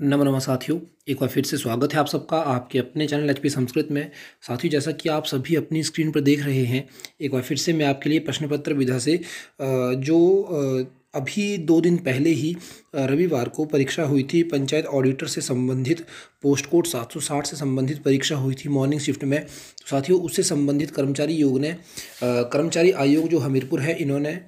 नम नमा साथियों एक बार फिर से स्वागत है आप सबका आपके अपने चैनल एच संस्कृत में साथियों जैसा कि आप सभी अपनी स्क्रीन पर देख रहे हैं एक बार फिर से मैं आपके लिए प्रश्न पत्र विधा से जो अभी दो दिन पहले ही रविवार को परीक्षा हुई थी पंचायत ऑडिटर से संबंधित पोस्ट कोड 760 से संबंधित परीक्षा हुई थी मॉर्निंग शिफ्ट में तो साथियों उससे संबंधित कर्मचारी योग ने कर्मचारी आयोग जो हमीरपुर है इन्होंने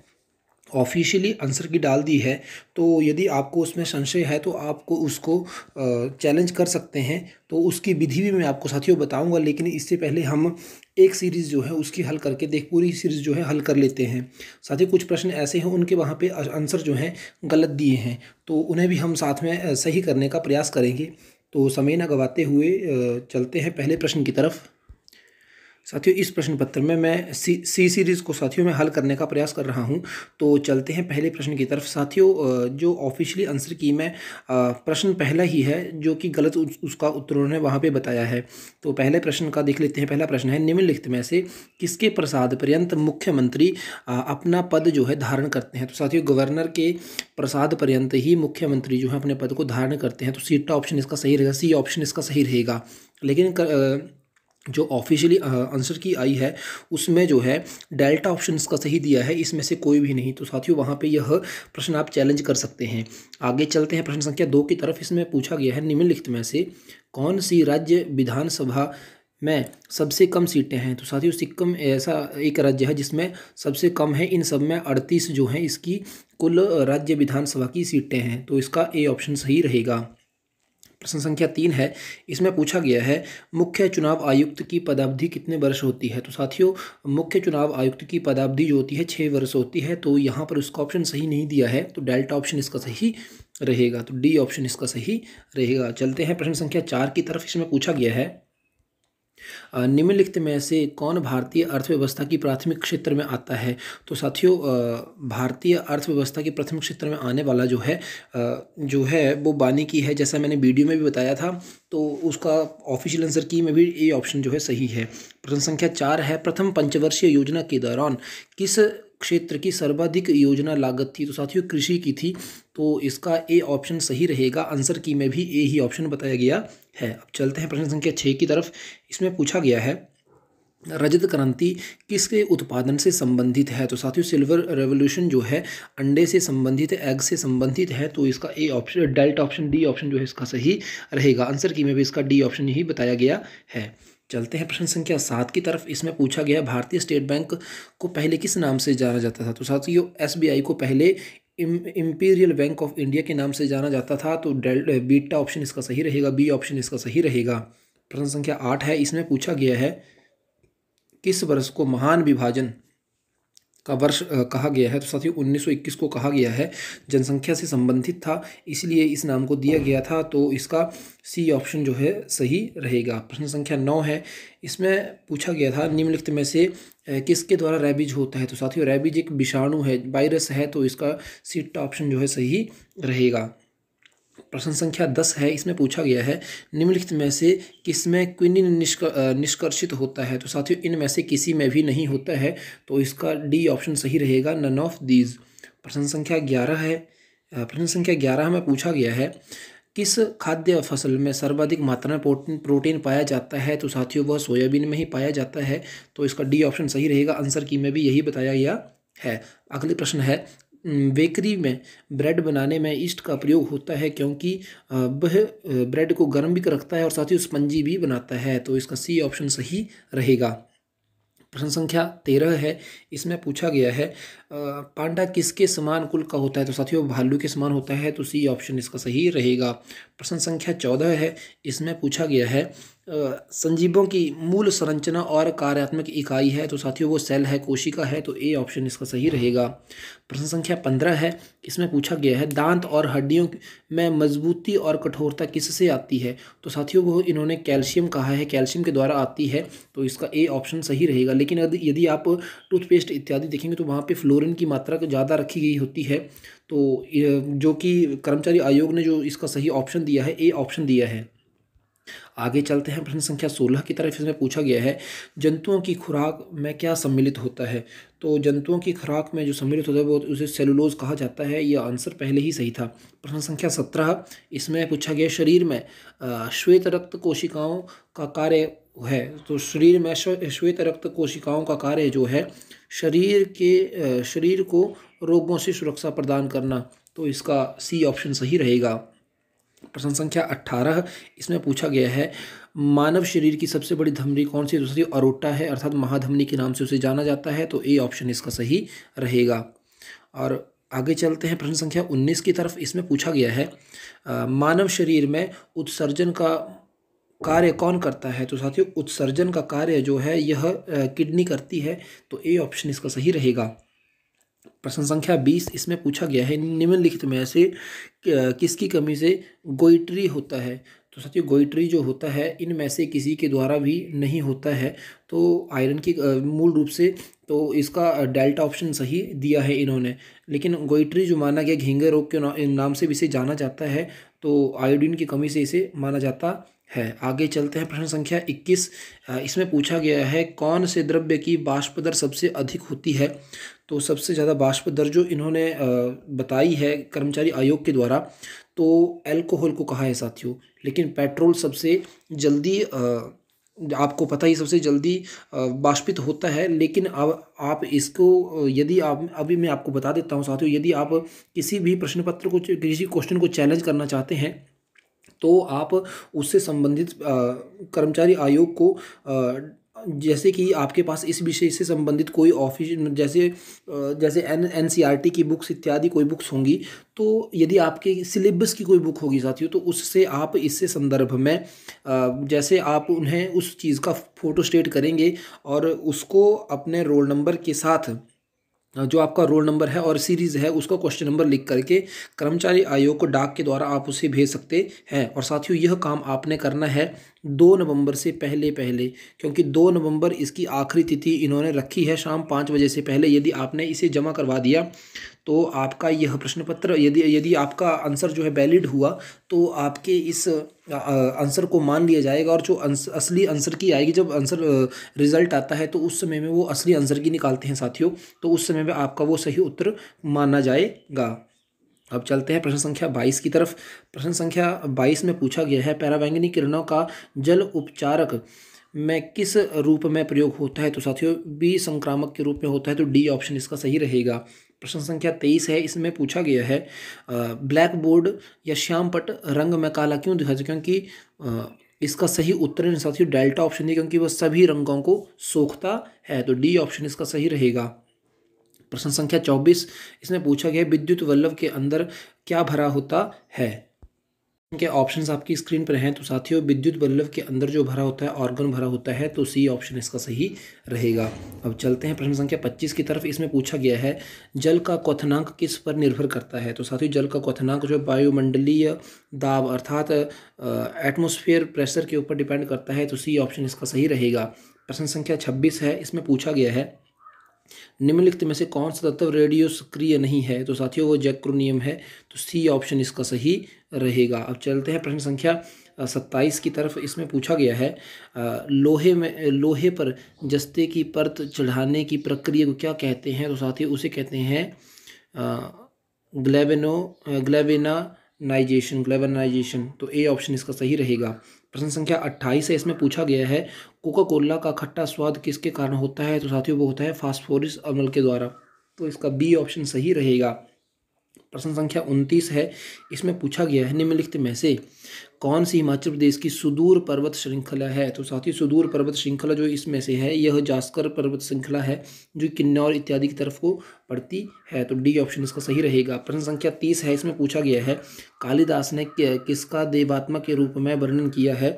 ऑफिशियली आंसर की डाल दी है तो यदि आपको उसमें संशय है तो आपको उसको चैलेंज कर सकते हैं तो उसकी विधि भी मैं आपको साथियों बताऊंगा लेकिन इससे पहले हम एक सीरीज़ जो है उसकी हल करके देख पूरी सीरीज़ जो है हल कर लेते हैं साथ ही कुछ प्रश्न ऐसे हैं उनके वहाँ पे आंसर जो हैं गलत दिए हैं तो उन्हें भी हम साथ में सही करने का प्रयास करेंगे तो समय न गवाते हुए चलते हैं पहले प्रश्न की तरफ साथियों इस प्रश्न पत्र में मैं सी सी सीरीज़ को साथियों में हल करने का प्रयास कर रहा हूं तो चलते हैं पहले प्रश्न की तरफ साथियों जो ऑफिशियली आंसर की मैं प्रश्न पहला ही है जो कि गलत उसका उत्तर उन्होंने वहां पे बताया है तो पहले प्रश्न का देख लेते हैं पहला प्रश्न है निम्नलिखित में से किसके प्रसाद पर्यंत मुख्यमंत्री अपना पद जो है धारण करते हैं तो साथियों गवर्नर के प्रसाद पर्यंत ही मुख्यमंत्री जो है अपने पद को धारण करते हैं तो सीटा ऑप्शन इसका सही रहेगा सी ऑप्शन इसका सही रहेगा लेकिन जो ऑफिशियली आंसर की आई है उसमें जो है डेल्टा ऑप्शन का सही दिया है इसमें से कोई भी नहीं तो साथियों वहाँ पे यह प्रश्न आप चैलेंज कर सकते हैं आगे चलते हैं प्रश्न संख्या दो की तरफ इसमें पूछा गया है निम्नलिखित में से कौन सी राज्य विधानसभा में सबसे कम सीटें हैं तो साथियों सिक्किम ऐसा एक राज्य है जिसमें सबसे कम है इन सब में अड़तीस जो हैं इसकी कुल राज्य विधानसभा की सीटें हैं तो इसका ए ऑप्शन सही रहेगा प्रश्न संख्या तीन है इसमें पूछा गया है मुख्य चुनाव आयुक्त की पदावधि कितने वर्ष होती है तो साथियों मुख्य चुनाव आयुक्त की पदावधि जो होती है छः वर्ष होती है तो यहाँ पर उसका ऑप्शन सही नहीं दिया है तो डेल्टा ऑप्शन इसका सही रहेगा तो डी ऑप्शन इसका सही रहेगा चलते हैं प्रश्न संख्या चार की तरफ इसमें पूछा गया है निम्नलिखित में से कौन भारतीय अर्थव्यवस्था की प्राथमिक क्षेत्र में आता है तो साथियों भारतीय अर्थव्यवस्था के प्राथमिक क्षेत्र में आने वाला जो है जो है वो बानी की है जैसा मैंने वीडियो में भी बताया था तो उसका ऑफिशियल आंसर की में भी ये ऑप्शन जो है सही है प्रश्न संख्या चार है प्रथम पंचवर्षीय योजना के दौरान किस क्षेत्र की सर्वाधिक योजना लागत थी तो साथियों कृषि की थी तो इसका ए ऑप्शन सही रहेगा आंसर की में भी ए ही ऑप्शन बताया गया है अब चलते हैं प्रश्न संख्या छः की तरफ इसमें पूछा गया है रजत क्रांति किसके उत्पादन से संबंधित है तो साथियों सिल्वर रेवोल्यूशन जो है अंडे से संबंधित है एग से संबंधित है तो इसका A option delta option D option जो है इसका सही रहेगा आंसर की में भी इसका डी ऑप्शन ही बताया गया है चलते हैं प्रश्न संख्या सात की तरफ इसमें पूछा गया भारतीय स्टेट बैंक को पहले किस नाम से जाना जाता था तो साथियों एसबीआई को पहले इम्पीरियल बैंक ऑफ इंडिया के नाम से जाना जाता था तो डेल बीटा ऑप्शन इसका सही रहेगा बी ऑप्शन इसका सही रहेगा प्रश्न संख्या आठ है इसमें पूछा गया है किस वर्ष को महान विभाजन का वर्ष कहा गया है तो साथियों 1921 को कहा गया है जनसंख्या से संबंधित था इसलिए इस नाम को दिया गया था तो इसका सी ऑप्शन जो है सही रहेगा प्रश्न संख्या नौ है इसमें पूछा गया था निम्नलिखित में से किसके द्वारा रैबिज होता है तो साथियों रैबिज एक विषाणु है वायरस है तो इसका सीट ऑप्शन जो है सही रहेगा प्रश्न संख्या दस है इसमें पूछा गया है निम्नलिखित में से किसमें क्विनिन निष्कर्षित होता है तो साथियों इनमें से किसी में भी नहीं होता है तो इसका डी ऑप्शन सही रहेगा नन ऑफ दीज प्रश्न संख्या ग्यारह है प्रश्न संख्या ग्यारह में पूछा गया है किस खाद्य फसल में सर्वाधिक मात्रा में प्रोटीन प्रोटीन पाया जाता है तो साथियों वह सोयाबीन में ही पाया जाता है तो इसका डी ऑप्शन सही रहेगा आंसर की में भी यही बताया गया है अगले प्रश्न है बेकरी में ब्रेड बनाने में ईस्ट का प्रयोग होता है क्योंकि वह ब्रेड को गर्म भी रखता है और साथ ही स्पंजी भी बनाता है तो इसका सी ऑप्शन सही रहेगा प्रश्न संख्या तेरह है इसमें पूछा गया है पांडा किसके समान कुल का होता है तो साथियों भालू के समान होता है तो सी ऑप्शन इसका सही रहेगा प्रश्न संख्या चौदह है इसमें पूछा गया है संजीवों की मूल संरचना और कार्यात्मक इकाई है तो साथियों वो सेल है कोशिका है तो ए ऑप्शन इसका सही रहेगा प्रश्न संख्या पंद्रह है इसमें पूछा गया है दांत और हड्डियों में मजबूती और कठोरता किससे आती है तो साथियों वो इन्होंने कैल्शियम कहा है कैल्शियम के द्वारा आती है तो इसका ए ऑप्शन सही रहेगा लेकिन यदि आप टूथपेस्ट इत्यादि देखेंगे तो वहाँ पर फ्लोर यूरिन की मात्रा को ज़्यादा रखी गई होती है तो जो कि कर्मचारी आयोग ने जो इसका सही ऑप्शन दिया है ए ऑप्शन दिया है आगे चलते हैं प्रश्न संख्या सोलह की तरफ इसमें पूछा गया है जंतुओं की खुराक में क्या सम्मिलित होता है तो जंतुओं की खुराक में जो सम्मिलित होता है वो उसे सेलुलोज कहा जाता है यह आंसर पहले ही सही था प्रश्न संख्या सत्रह इसमें पूछा गया शरीर में श्वेत रक्त कोशिकाओं का कार्य है तो शरीर में श्वेत रक्त कोशिकाओं का कार्य जो है शरीर के शरीर को रोगों से सुरक्षा प्रदान करना तो इसका सी ऑप्शन सही रहेगा प्रश्न संख्या अट्ठारह इसमें पूछा गया है मानव शरीर की सबसे बड़ी धमनी कौन सी दूसरी अरोटा है अर्थात महाधमनी के नाम से उसे जाना जाता है तो ए ऑप्शन इसका सही रहेगा और आगे चलते हैं प्रश्न संख्या उन्नीस की तरफ इसमें पूछा गया है आ, मानव शरीर में उत्सर्जन का कार्य कौन करता है तो साथियों उत्सर्जन का कार्य जो है यह किडनी करती है तो ए ऑप्शन इसका सही रहेगा प्रश्न संख्या बीस इसमें पूछा गया है निम्नलिखित में से किसकी कमी से गोइट्री होता है तो साथियों गोइट्री जो होता है इनमें से किसी के द्वारा भी नहीं होता है तो आयरन की मूल रूप से तो इसका डेल्टा ऑप्शन सही दिया है इन्होंने लेकिन गोइट्री जो माना गया घेंगे रोग के नाम से भी इसे जाना जाता है तो आयोडीन की कमी से इसे माना जाता है आगे चलते हैं प्रश्न संख्या 21 इसमें पूछा गया है कौन से द्रव्य की बाष्प दर सबसे अधिक होती है तो सबसे ज़्यादा बाष्प दर जो इन्होंने बताई है कर्मचारी आयोग के द्वारा तो अल्कोहल को कहा है साथियों लेकिन पेट्रोल सबसे जल्दी आपको पता ही सबसे जल्दी बाष्पित होता है लेकिन अब आप इसको यदि आप अभी मैं आपको बता देता हूँ साथियों यदि आप किसी भी प्रश्न पत्र को किसी क्वेश्चन को चैलेंज करना चाहते हैं तो आप उससे संबंधित कर्मचारी आयोग को जैसे कि आपके पास इस विषय से संबंधित कोई ऑफिस जैसे जैसे N N C R T की बुक्स इत्यादि कोई बुक्स होंगी तो यदि आपके सिलेबस की कोई बुक होगी साथियों तो उससे आप इससे संदर्भ में जैसे आप उन्हें उस चीज़ का फोटो स्टेट करेंगे और उसको अपने रोल नंबर के साथ जो आपका रोल नंबर है और सीरीज़ है उसका क्वेश्चन नंबर लिख करके कर्मचारी आयोग को डाक के द्वारा आप उसे भेज सकते हैं और साथियों यह काम आपने करना है दो नवंबर से पहले पहले क्योंकि दो नवंबर इसकी आखिरी तिथि इन्होंने रखी है शाम पाँच बजे से पहले यदि आपने इसे जमा करवा दिया तो आपका यह प्रश्न पत्र यदि यदि आपका आंसर जो है वैलिड हुआ तो आपके इस आंसर को मान लिया जाएगा और जो असली आंसर की आएगी जब आंसर रिजल्ट आता है तो उस समय में वो असली आंसर की निकालते हैं साथियों तो उस समय में आपका वो सही उत्तर माना जाएगा अब चलते हैं प्रश्न संख्या बाईस की तरफ प्रश्न संख्या बाईस में पूछा गया है पैरावैंगनी किरणों का जल उपचारक में किस रूप में प्रयोग होता है तो साथियों बी संक्रामक के रूप में होता है तो डी ऑप्शन इसका सही रहेगा प्रश्न संख्या तेईस है इसमें पूछा गया है ब्लैक बोर्ड या श्याम पट रंग में काला क्यों दिखा क्योंकि इसका सही उत्तर साथियों डेल्टा ऑप्शन है क्योंकि वह सभी रंगों को सोखता है तो डी ऑप्शन इसका सही रहेगा प्रश्न संख्या चौबीस इसमें पूछा गया विद्युत वल्लभ के अंदर क्या भरा होता है इनके ऑप्शंस आपकी स्क्रीन पर हैं तो साथियों विद्युत बल्लभ के अंदर जो भरा होता है ऑर्गन भरा होता है तो सी ऑप्शन इसका सही रहेगा अब चलते हैं प्रश्न संख्या 25 की तरफ इसमें पूछा गया है जल का क्वथनांक किस पर निर्भर करता है तो साथियों जल का क्वथनांक जो वायुमंडलीय दाब अर्थात एटमोस्फेयर प्रेशर के ऊपर डिपेंड करता है तो सी ऑप्शन इसका सही रहेगा प्रश्न संख्या छब्बीस है इसमें पूछा गया है निम्नलिखित में से कौन सा तत्व रेडियो सक्रिय नहीं है तो साथियों वो जैक्रोनियम है तो सी ऑप्शन इसका सही रहेगा अब चलते हैं प्रश्न संख्या सत्ताईस की तरफ इसमें पूछा गया है लोहे में लोहे पर जस्ते की परत चढ़ाने की प्रक्रिया को क्या कहते हैं तो साथियों उसे कहते हैं ग्लेबेनो ग्लेबेनाइजेशन ग्लेबेनाइजेशन तो ए ऑप्शन इसका सही रहेगा प्रश्न संख्या अट्ठाईस है इसमें पूछा गया है कोका कोला का खट्टा स्वाद किसके कारण होता है तो साथियों वो होता है फास्फोरिस अम्ल के द्वारा तो इसका बी ऑप्शन सही रहेगा प्रश्न संख्या उनतीस है इसमें पूछा गया है निम्नलिखित में से कौन सी हिमाचल प्रदेश की सुदूर पर्वत श्रृंखला है तो साथ ही सुदूर पर्वत श्रृंखला जो इसमें से है यह जास्कर पर्वत श्रृंखला है जो किन्नौर इत्यादि की तरफ को पड़ती है तो डी ऑप्शन इसका सही रहेगा प्रश्न संख्या तीस है इसमें पूछा गया है कालिदास ने किसका देवात्मा के रूप में वर्णन किया है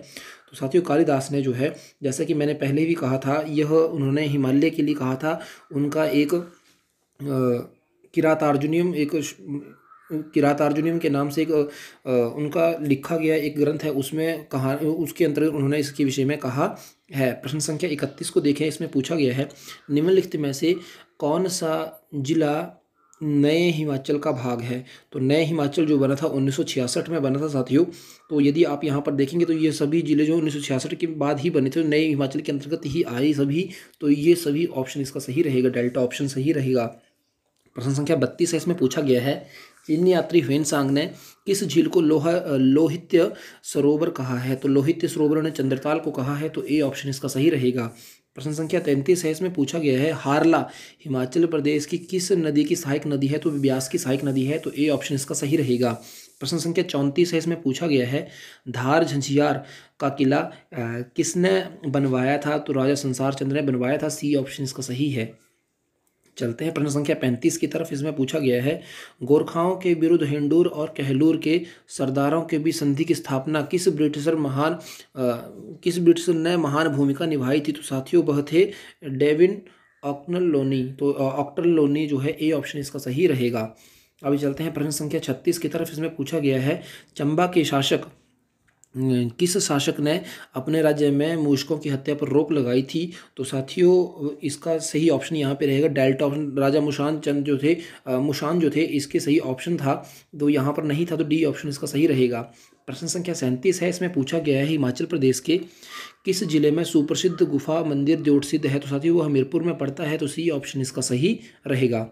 तो साथियों कालिदास ने जो है जैसा कि मैंने पहले भी कहा था यह उन्होंने हिमालय के लिए कहा था उनका एक आ, किरात अर्जुनियम एक किरात अर्जुनियम के नाम से एक उनका लिखा गया एक ग्रंथ है उसमें कहा उसके अंतर्गत उन्होंने इसके विषय में कहा है प्रश्न संख्या इकतीस को देखें इसमें पूछा गया है निम्नलिखित में से कौन सा जिला नए हिमाचल का भाग है तो नए हिमाचल जो बना था 1966 में बना था साथियों तो यदि आप यहाँ पर देखेंगे तो ये सभी ज़िले जो 1966 के बाद ही बने थे नए हिमाचल के अंतर्गत ही आए सभी तो ये सभी ऑप्शन इसका सही रहेगा डेल्टा ऑप्शन सही रहेगा प्रश्न संख्या बत्तीस है इसमें पूछा गया है चीन यात्री ह्वेन सांग ने किस झील को लोहा लोहित्य सरोवर कहा है तो लोहित्य सरोवर ने चंद्रताल को कहा है तो ए ऑप्शन इसका सही रहेगा प्रश्न संख्या तैंतीस है इसमें पूछा गया है हारला हिमाचल प्रदेश की किस नदी की सहायक नदी है तो ब्यास की सहायक नदी है तो ए ऑप्शन इसका सही रहेगा प्रश्न संख्या चौंतीस है इसमें पूछा गया है धार झंझियार का किला किसने बनवाया था तो राजा संसार चंद्र ने बनवाया था सी ऑप्शन इसका सही है चलते हैं प्रश्न संख्या पैंतीस की तरफ इसमें पूछा गया है गोरखाओं के विरुद्ध हिंडूर और कहलूर के सरदारों के बीच संधि की स्थापना किस ब्रिटिशर महान आ, किस ब्रिटिशर ने महान भूमिका निभाई थी तो साथियों वह थे डेविन ऑक्टल लोनी तो ऑक्टल लोनी जो है ए ऑप्शन इसका सही रहेगा अभी चलते हैं प्रश्न संख्या छत्तीस की तरफ इसमें पूछा गया है चंबा के शासक किस शासक ने अपने राज्य में मूषकों की हत्या पर रोक लगाई थी तो साथियों इसका सही ऑप्शन यहाँ पे रहेगा डेल्टा ऑप्शन राजा मुशान चंद जो थे मुशान जो थे इसके सही ऑप्शन था तो यहाँ पर नहीं था तो डी ऑप्शन इसका सही रहेगा प्रश्न संख्या सैंतीस है इसमें पूछा गया है हिमाचल प्रदेश के किस जिले में सुप्रसिद्ध गुफा मंदिर जोड़ सिद्ध है तो साथियों वो हमीरपुर में पड़ता है तो सी ऑप्शन इसका सही रहेगा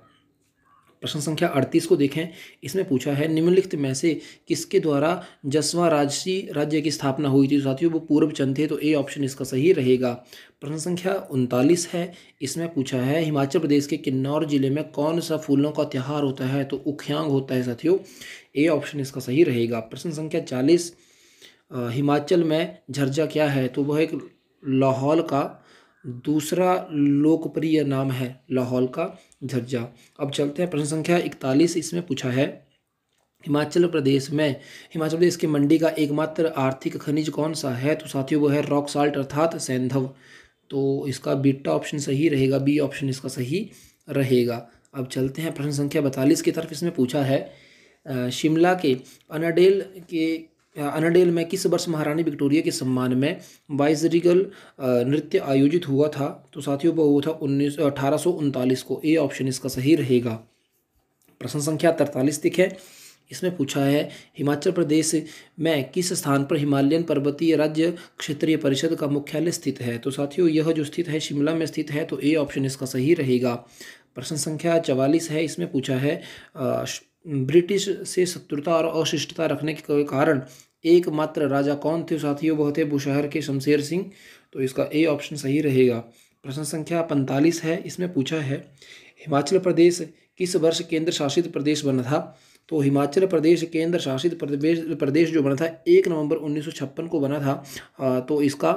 प्रश्न संख्या अड़तीस को देखें इसमें पूछा है निम्नलिखित में से किसके द्वारा जसवा राजसी राज्य की स्थापना हुई थी तो साथियों वो पूर्व चंद थे तो ए ऑप्शन इसका सही रहेगा प्रश्न संख्या उनतालीस है इसमें पूछा है हिमाचल प्रदेश के किन्नौर जिले में कौन सा फूलों का त्यौहार होता है तो उख्यांग होता है साथियों ए ऑप्शन इसका सही रहेगा प्रश्न संख्या चालीस हिमाचल में झरझा क्या है तो वह एक लाहौल का दूसरा लोकप्रिय नाम है लाहौल का झज्जा अब चलते हैं प्रश्न संख्या इकतालीस इसमें पूछा है हिमाचल प्रदेश में हिमाचल प्रदेश की मंडी का एकमात्र आर्थिक खनिज कौन सा है तो साथियों वो है रॉक साल्ट अर्थात सैंधव तो इसका बीटा ऑप्शन सही रहेगा बी ऑप्शन इसका सही रहेगा अब चलते हैं प्रश्न संख्या बतालीस की तरफ इसमें पूछा है शिमला के अनाडेल के अनाडेल में किस वर्ष महारानी विक्टोरिया के सम्मान में वाइजरिगल नृत्य आयोजित हुआ था तो साथियों वो हुआ था उन्नीस को ए ऑप्शन इसका सही रहेगा प्रश्न संख्या तरतालीस दिखे इसमें पूछा है हिमाचल प्रदेश में किस स्थान पर हिमालयन पर्वतीय राज्य क्षेत्रीय परिषद का मुख्यालय स्थित है तो साथियों यह जो स्थित है शिमला में स्थित है तो ए ऑप्शन इसका सही रहेगा प्रश्न संख्या चवालीस है इसमें पूछा है ब्रिटिश से शत्रुता और अशिष्टता रखने के कारण एकमात्र राजा कौन थे साथियों वह थे बुशहर के शमशेर सिंह तो इसका ए ऑप्शन सही रहेगा प्रश्न संख्या पैंतालीस है इसमें पूछा है हिमाचल प्रदेश किस वर्ष केंद्र शासित प्रदेश बना था तो हिमाचल प्रदेश केंद्र शासित प्रदेश प्रदेश जो बना था एक नवंबर 1956 को बना था तो इसका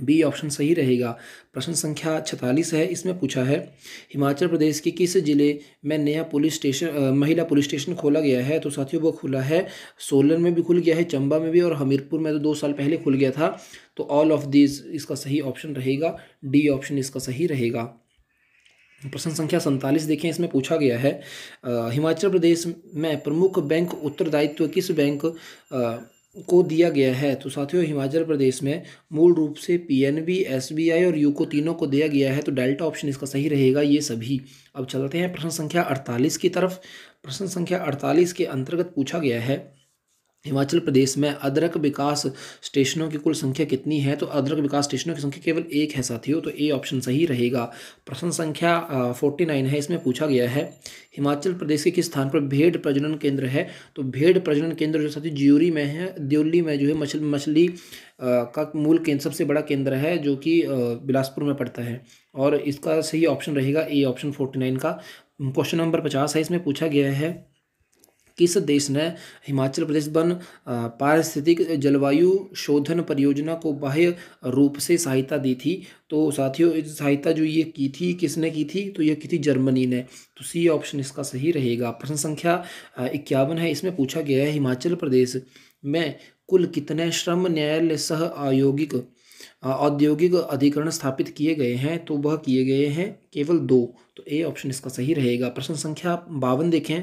बी ऑप्शन सही रहेगा प्रश्न संख्या छतालीस है इसमें पूछा है हिमाचल प्रदेश के किस जिले में नया पुलिस स्टेशन महिला पुलिस स्टेशन खोला गया है तो साथियों वो खुला है सोलन में भी खुल गया है चंबा में भी और हमीरपुर में तो दो साल पहले खुल गया था तो ऑल ऑफ दिस इसका सही ऑप्शन रहेगा डी ऑप्शन इसका सही रहेगा प्रश्न संख्या सैंतालीस देखें इसमें पूछा गया है आ, हिमाचल प्रदेश में प्रमुख बैंक उत्तरदायित्व किस बैंक आ, को दिया गया है तो साथियों हिमाचल प्रदेश में मूल रूप से पीएनबी एसबीआई और यूको तीनों को दिया गया है तो डेल्टा ऑप्शन इसका सही रहेगा ये सभी अब चलते हैं प्रश्न संख्या 48 की तरफ प्रश्न संख्या 48 के अंतर्गत पूछा गया है हिमाचल प्रदेश में अदरक विकास स्टेशनों की कुल संख्या कितनी है तो अदरक विकास स्टेशनों की संख्या केवल एक है साथियों तो ए ऑप्शन सही रहेगा प्रश्न संख्या फोर्टी नाइन है इसमें पूछा गया है हिमाचल प्रदेश के किस स्थान पर भेड़ प्रजनन केंद्र है तो भेड़ प्रजनन केंद्र जो साथियों ज्यूरी में है दिल्ली में जो है मछली मछली का मूल केंद्र सबसे बड़ा केंद्र है जो कि बिलासपुर में पड़ता है और इसका सही ऑप्शन रहेगा ए ऑप्शन फोर्टी नाइन का क्वेश्चन नंबर पचास है इसमें पूछा गया है किस देश ने हिमाचल प्रदेश वन पारिस्थितिक जलवायु शोधन परियोजना को बाह्य रूप से सहायता दी थी तो साथियों सहायता जो ये की थी किसने की थी तो ये की थी जर्मनी ने तो सी ऑप्शन इसका सही रहेगा प्रश्न संख्या इक्यावन है इसमें पूछा गया है हिमाचल प्रदेश में कुल कितने श्रम न्यायालय सह आयोगिक औद्योगिक अधिकरण स्थापित किए गए हैं तो वह किए गए हैं केवल दो तो ए ऑप्शन इसका सही रहेगा प्रश्न संख्या बावन देखें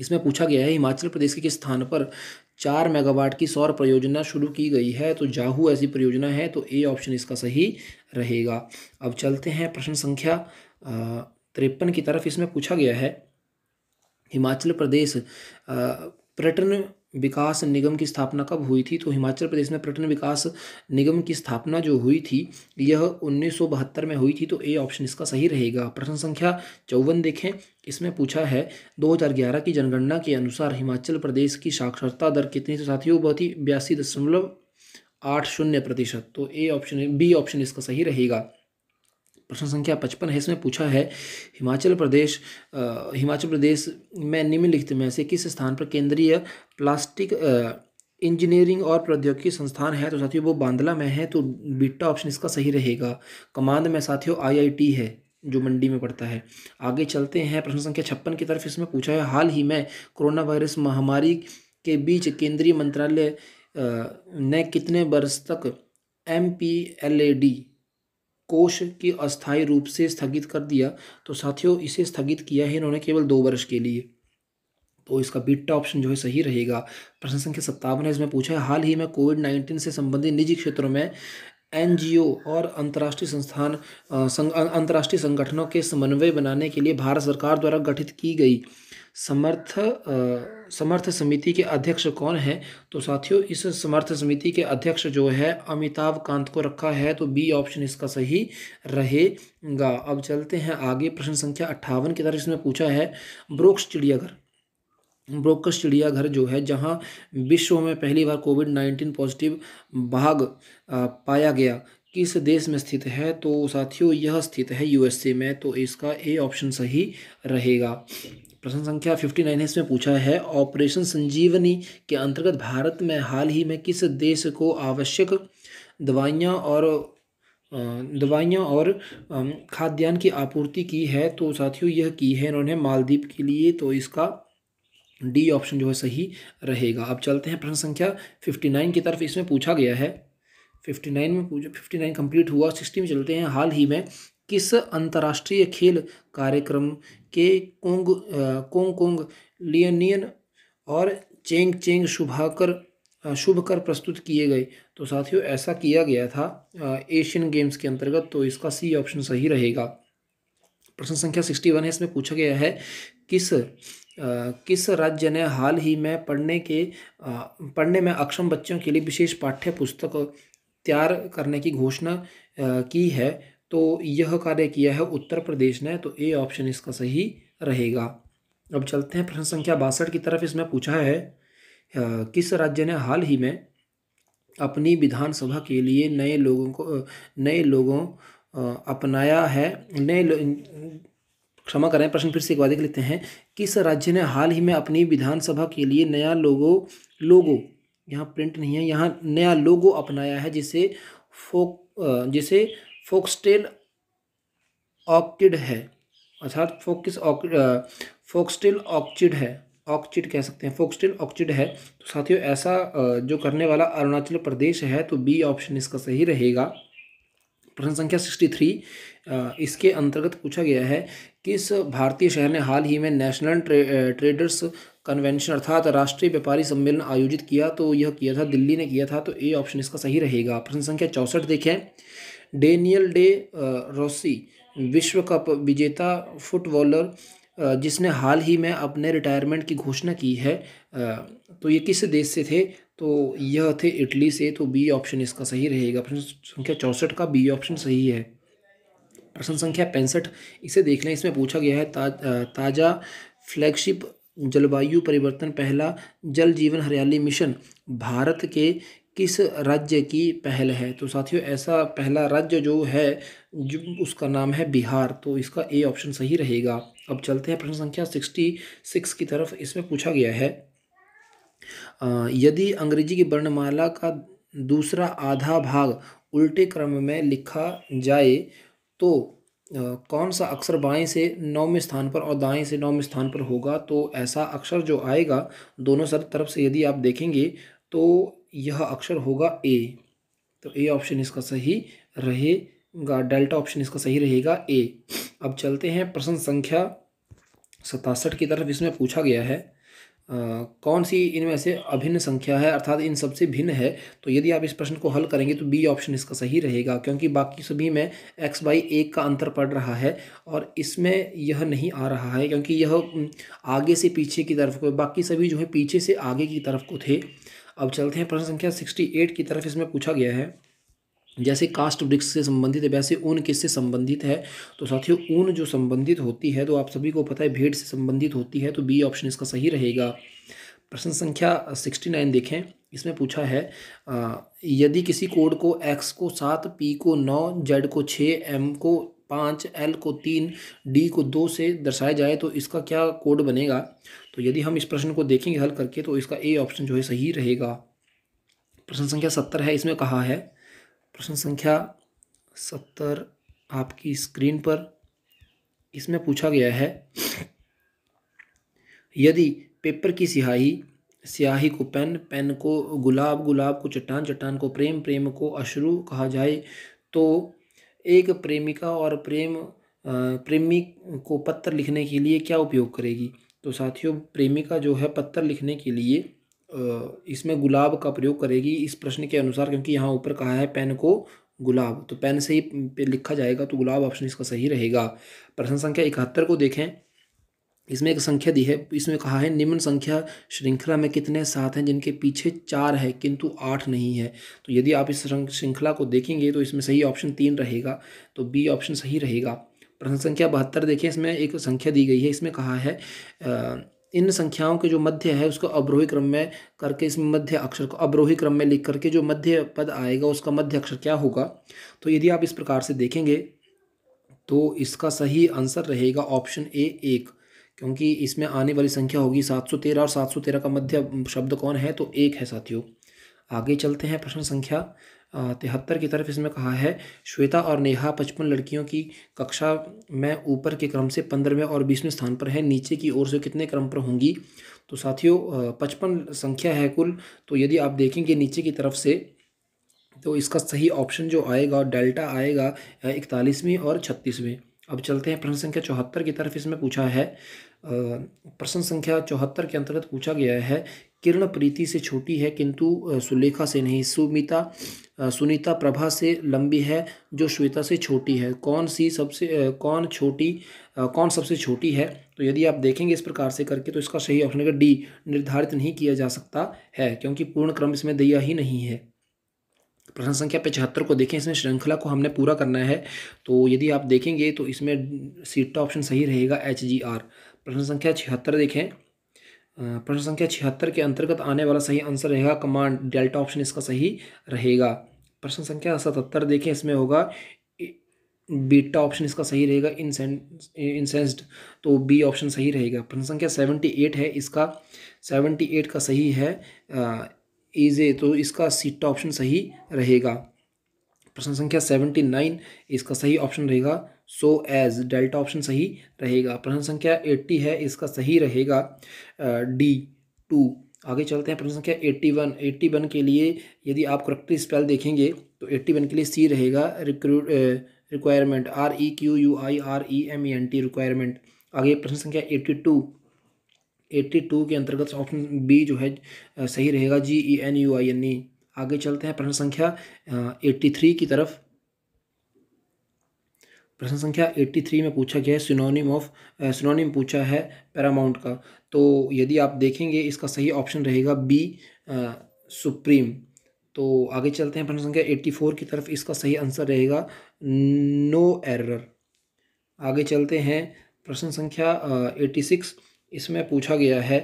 इसमें पूछा गया है हिमाचल प्रदेश के किस स्थान पर चार मेगावाट की सौर परियोजना शुरू की गई है तो जाहू ऐसी परियोजना है तो ए ऑप्शन इसका सही रहेगा अब चलते हैं प्रश्न संख्या तिरपन की तरफ इसमें पूछा गया है हिमाचल प्रदेश पर्यटन विकास निगम की स्थापना कब हुई थी तो हिमाचल प्रदेश में पर्यटन विकास निगम की स्थापना जो हुई थी यह उन्नीस में हुई थी तो ए ऑप्शन इसका सही रहेगा प्रश्न संख्या चौवन देखें इसमें पूछा है 2011 की जनगणना के अनुसार हिमाचल प्रदेश की साक्षरता दर कितनी थी साथियों बहुत ही बयासी दशमलव आठ शून्य प्रतिशत तो ए ऑप्शन बी ऑप्शन इसका सही रहेगा प्रश्न संख्या पचपन है इसमें पूछा है हिमाचल प्रदेश आ, हिमाचल प्रदेश में निम्नलिखित में से किस स्थान पर केंद्रीय प्लास्टिक इंजीनियरिंग और प्रौद्योगिकी संस्थान है तो साथियों वो बांदला में है तो बीटा ऑप्शन इसका सही रहेगा कमांड में साथियों आईआईटी है जो मंडी में पड़ता है आगे चलते हैं प्रश्न संख्या छप्पन की तरफ इसमें पूछा है हाल ही में कोरोना वायरस महामारी के बीच केंद्रीय मंत्रालय ने कितने वर्ष तक M P L A D कोष की अस्थायी रूप से स्थगित कर दिया तो साथियों इसे स्थगित किया है इन्होंने केवल दो वर्ष के लिए तो इसका बीटा ऑप्शन जो है सही रहेगा प्रश्न संख्या सत्तावन है इसमें पूछा है हाल ही में कोविड नाइन्टीन से संबंधित निजी क्षेत्रों में एनजीओ और अंतर्राष्ट्रीय संस्थान संग, अंतर्राष्ट्रीय संगठनों के समन्वय बनाने के लिए भारत सरकार द्वारा गठित की गई समर्थ आ, समर्थ समिति के अध्यक्ष कौन है तो साथियों इस समर्थ समिति के अध्यक्ष जो है अमिताभ कांत को रखा है तो बी ऑप्शन इसका सही रहेगा अब चलते हैं आगे प्रश्न संख्या अट्ठावन की तरफ इसमें पूछा है ब्रोक्स चिड़ियाघर ब्रोकस चिड़ियाघर जो है जहां विश्व में पहली बार कोविड नाइन्टीन पॉजिटिव भाग पाया गया किस देश में स्थित है तो साथियों यह स्थित है यूएसए में तो इसका ए ऑप्शन सही रहेगा प्रश्न संख्या फिफ्टी नाइन इसमें पूछा है ऑपरेशन संजीवनी के अंतर्गत भारत में हाल ही में किस देश को आवश्यक दवाइयाँ और दवाइयाँ और खाद्यान्न की आपूर्ति की है तो साथियों यह की है इन्होंने मालदीप के लिए तो इसका डी ऑप्शन जो है सही रहेगा अब चलते हैं प्रश्न संख्या फिफ्टी नाइन की तरफ इसमें पूछा गया है फिफ्टी नाइन में पूछा फिफ्टी नाइन कम्प्लीट हुआ सिक्सटी में चलते हैं हाल ही में किस अंतर्राष्ट्रीय खेल कार्यक्रम के कोंग कोंग कोंग लियनियन और चेंग चेंग शुभाकर शुभ कर प्रस्तुत किए गए तो साथियों ऐसा किया गया था एशियन गेम्स के अंतर्गत तो इसका सी ऑप्शन सही रहेगा प्रश्न संख्या सिक्सटी वन है इसमें पूछा गया है किस किस राज्य ने हाल ही में पढ़ने के पढ़ने में अक्षम बच्चों के लिए विशेष पाठ्य पुस्तक तैयार करने की घोषणा की है तो यह कार्य किया है उत्तर प्रदेश ने तो ए ऑप्शन इसका सही रहेगा अब चलते हैं प्रश्न संख्या बासठ की तरफ इसमें पूछा है किस राज्य ने हाल ही में अपनी विधानसभा के लिए नए लोगों को नए लोगों अपनाया है नए क्षमा करें प्रश्न फिर से एक बार देख लेते हैं किस राज्य ने हाल ही में अपनी विधानसभा के लिए नया लोगो लोगो यहाँ प्रिंट नहीं है यहाँ नया लोगो अपनाया है जिसे फोक जिसे फोक्सटेल ऑक्टिड है अर्थात फोकिस फोक्सटेल ऑक्चिड है ऑक्चिड कह सकते हैं फोक्सटेल ऑक्चिड है तो साथियों ऐसा जो करने वाला अरुणाचल प्रदेश है तो बी ऑप्शन इसका सही रहेगा प्रश्न संख्या सिक्सटी थ्री इसके अंतर्गत पूछा गया है किस भारतीय शहर ने हाल ही में नेशनल ट्रे, ट्रेडर्स कन्वेंशन अर्थात राष्ट्रीय व्यापारी सम्मेलन आयोजित किया तो यह किया था दिल्ली ने किया था तो ए ऑप्शन इसका सही रहेगा प्रश्न संख्या चौंसठ देखें डेनियल डे रोसी विश्व कप विजेता फुटबॉलर जिसने हाल ही में अपने रिटायरमेंट की घोषणा की है तो ये किस देश से थे तो यह थे इटली से तो बी ऑप्शन इसका सही रहेगा प्रश्न संख्या चौंसठ का बी ऑप्शन सही है प्रश्न संख्या पैंसठ इसे देख लें इसमें पूछा गया है ता, ताज़ा फ्लैगशिप जलवायु परिवर्तन पहला जल जीवन हरियाली मिशन भारत के किस राज्य की पहल है तो साथियों ऐसा पहला राज्य जो है जो उसका नाम है बिहार तो इसका ए ऑप्शन सही रहेगा अब चलते हैं प्रश्न संख्या सिक्सटी सिक्स की तरफ इसमें पूछा गया है यदि अंग्रेजी की वर्णमाला का दूसरा आधा भाग उल्टे क्रम में लिखा जाए तो कौन सा अक्षर बाएं से नौवें स्थान पर और दाएं से नौवें स्थान पर होगा तो ऐसा अक्षर जो आएगा दोनों सर तरफ से यदि आप देखेंगे तो यह अक्षर होगा ए तो ए ऑप्शन इसका सही रहेगा डेल्टा ऑप्शन इसका सही रहेगा ए अब चलते हैं प्रश्न संख्या सतासठ की तरफ इसमें पूछा गया है कौन सी इनमें से अभिन्न संख्या है अर्थात इन सबसे भिन्न है तो यदि आप इस प्रश्न को हल करेंगे तो बी ऑप्शन इसका सही रहेगा क्योंकि बाकी सभी में एक्स बाई एक का अंतर पड़ रहा है और इसमें यह नहीं आ रहा है क्योंकि यह आगे से पीछे की तरफ को बाकी सभी जो है पीछे से आगे की तरफ को थे अब चलते हैं प्रश्न संख्या सिक्सटी एट की तरफ इसमें पूछा गया है जैसे कास्ट वृक्ष से संबंधित है वैसे ऊन किससे संबंधित है तो साथियों ऊन जो संबंधित होती है तो आप सभी को पता है भेड़ से संबंधित होती है तो बी ऑप्शन इसका सही रहेगा प्रश्न संख्या सिक्सटी नाइन देखें इसमें पूछा है यदि किसी कोड को एक्स को सात पी को नौ जेड को छः एम को पाँच एल को तीन डी को दो से दर्शाया जाए तो इसका क्या कोड बनेगा तो यदि हम इस प्रश्न को देखेंगे हल करके तो इसका ए ऑप्शन जो है सही रहेगा प्रश्न संख्या सत्तर है इसमें कहा है प्रश्न संख्या सत्तर आपकी स्क्रीन पर इसमें पूछा गया है यदि पेपर की स्याही स्याही को पेन पेन को गुलाब गुलाब को चट्टान चट्टान को प्रेम प्रेम को अश्रु कहा जाए तो एक प्रेमिका और प्रेम प्रेमी को पत्र लिखने के लिए क्या उपयोग करेगी तो साथियों प्रेमिका जो है पत्र लिखने के लिए इसमें गुलाब का प्रयोग करेगी इस प्रश्न के अनुसार क्योंकि यहाँ ऊपर कहा है पेन को गुलाब तो पेन से ही पे लिखा जाएगा तो गुलाब ऑप्शन इसका सही रहेगा प्रश्न संख्या इकहत्तर को देखें इसमें एक संख्या दी है इसमें कहा है निम्न संख्या श्रृंखला में कितने सात हैं जिनके पीछे चार है किंतु आठ नहीं है तो यदि आप इस श्रृंखला को देखेंगे तो इसमें सही ऑप्शन तीन रहेगा तो बी ऑप्शन सही रहेगा प्रश्न संख्या बहत्तर देखें इसमें एक संख्या दी गई है इसमें कहा है आ, इन संख्याओं के जो मध्य है उसको अवरोही क्रम में करके इसमें मध्य अक्षर को अवरोही क्रम में लिख करके जो मध्य पद आएगा उसका मध्य अक्षर क्या होगा तो यदि आप इस प्रकार से देखेंगे तो इसका सही आंसर रहेगा ऑप्शन ए एक क्योंकि इसमें आने वाली संख्या होगी सात सौ तेरह और सात सौ तेरह का मध्य शब्द कौन है तो एक है साथियों आगे चलते हैं प्रश्न संख्या तिहत्तर की तरफ इसमें कहा है श्वेता और नेहा पचपन लड़कियों की कक्षा में ऊपर के क्रम से पंद्रहवें और बीसवें स्थान पर है नीचे की ओर से कितने क्रम पर होंगी तो साथियों पचपन संख्या है कुल तो यदि आप देखेंगे नीचे की तरफ से तो इसका सही ऑप्शन जो आएगा डेल्टा आएगा इकतालीसवीं और छत्तीसवीं अब चलते हैं प्रश्न संख्या चौहत्तर की तरफ इसमें पूछा है प्रश्न संख्या चौहत्तर के अंतर्गत पूछा गया है किरण प्रीति से छोटी है किंतु सुलेखा से नहीं सुमिता सुनीता प्रभा से लंबी है जो श्वेता से छोटी है कौन सी सबसे कौन छोटी कौन सबसे छोटी है तो यदि आप देखेंगे इस प्रकार से करके तो इसका सही ऑप्शन है डी निर्धारित नहीं किया जा सकता है क्योंकि पूर्ण क्रम इसमें दिया ही नहीं है प्रश्न संख्या पचहत्तर को देखें इसमें श्रृंखला को हमने पूरा करना है तो यदि आप देखेंगे तो इसमें सीटा ऑप्शन सही रहेगा एच जी आर प्रश्न संख्या छिहत्तर देखें प्रश्न संख्या छिहत्तर के अंतर्गत आने वाला सही आंसर रहेगा कमांड डेल्टा ऑप्शन इसका सही रहेगा प्रश्न संख्या सतहत्तर देखें इसमें होगा बीटा ऑप्शन इसका सही रहेगा इन इंसेंस्ड तो बी ऑप्शन सही रहेगा प्रश्न संख्या सेवेंटी एट है इसका सेवेंटी एट का सही है ए तो इसका सीटा ऑप्शन सही रहेगा प्रश्न संख्या सेवेंटी नाइन इसका सही ऑप्शन रहेगा सो एज डेल्टा ऑप्शन सही रहेगा प्रश्न संख्या एट्टी है इसका सही रहेगा डी uh, टू आगे चलते हैं प्रश्न संख्या एट्टी वन एट्टी वन के लिए यदि आप करेक्टली स्पेल देखेंगे तो एट्टी वन के लिए सी रहेगा recruit requirement R E Q U I R E M E N T requirement आगे प्रश्न संख्या एट्टी टू एट्टी टू के अंतर्गत ऑप्शन बी जो है uh, सही रहेगा G E N U I N E आगे चलते हैं प्रश्न संख्या एट्टी uh, थ्री की तरफ प्रश्न संख्या 83 में पूछा गया है सिनोनिम ऑफ सिनोनिम पूछा है पैरामाउंट का तो यदि आप देखेंगे इसका सही ऑप्शन रहेगा बी सुप्रीम तो आगे चलते हैं प्रश्न संख्या 84 की तरफ इसका सही आंसर रहेगा नो एरर आगे चलते हैं प्रश्न संख्या एट्टी सिक्स इसमें पूछा गया है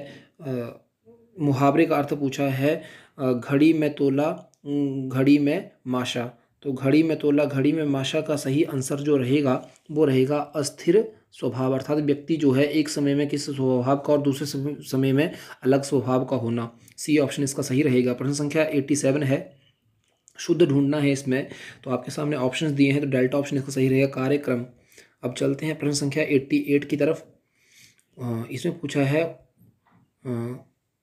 मुहावरे का अर्थ पूछा है घड़ी में तोला घड़ी में माशा तो घड़ी में तोला घड़ी में माशा का सही आंसर जो रहेगा वो रहेगा अस्थिर स्वभाव अर्थात व्यक्ति जो है एक समय में किस स्वभाव का और दूसरे समय में अलग स्वभाव का होना सी ऑप्शन इसका सही रहेगा प्रश्न संख्या एट्टी सेवन है शुद्ध ढूंढना है इसमें तो आपके सामने ऑप्शन दिए हैं तो डेल्टा ऑप्शन इसका सही रहेगा कार्यक्रम अब चलते हैं प्रश्न संख्या एट्टी एट की तरफ इसमें पूछा है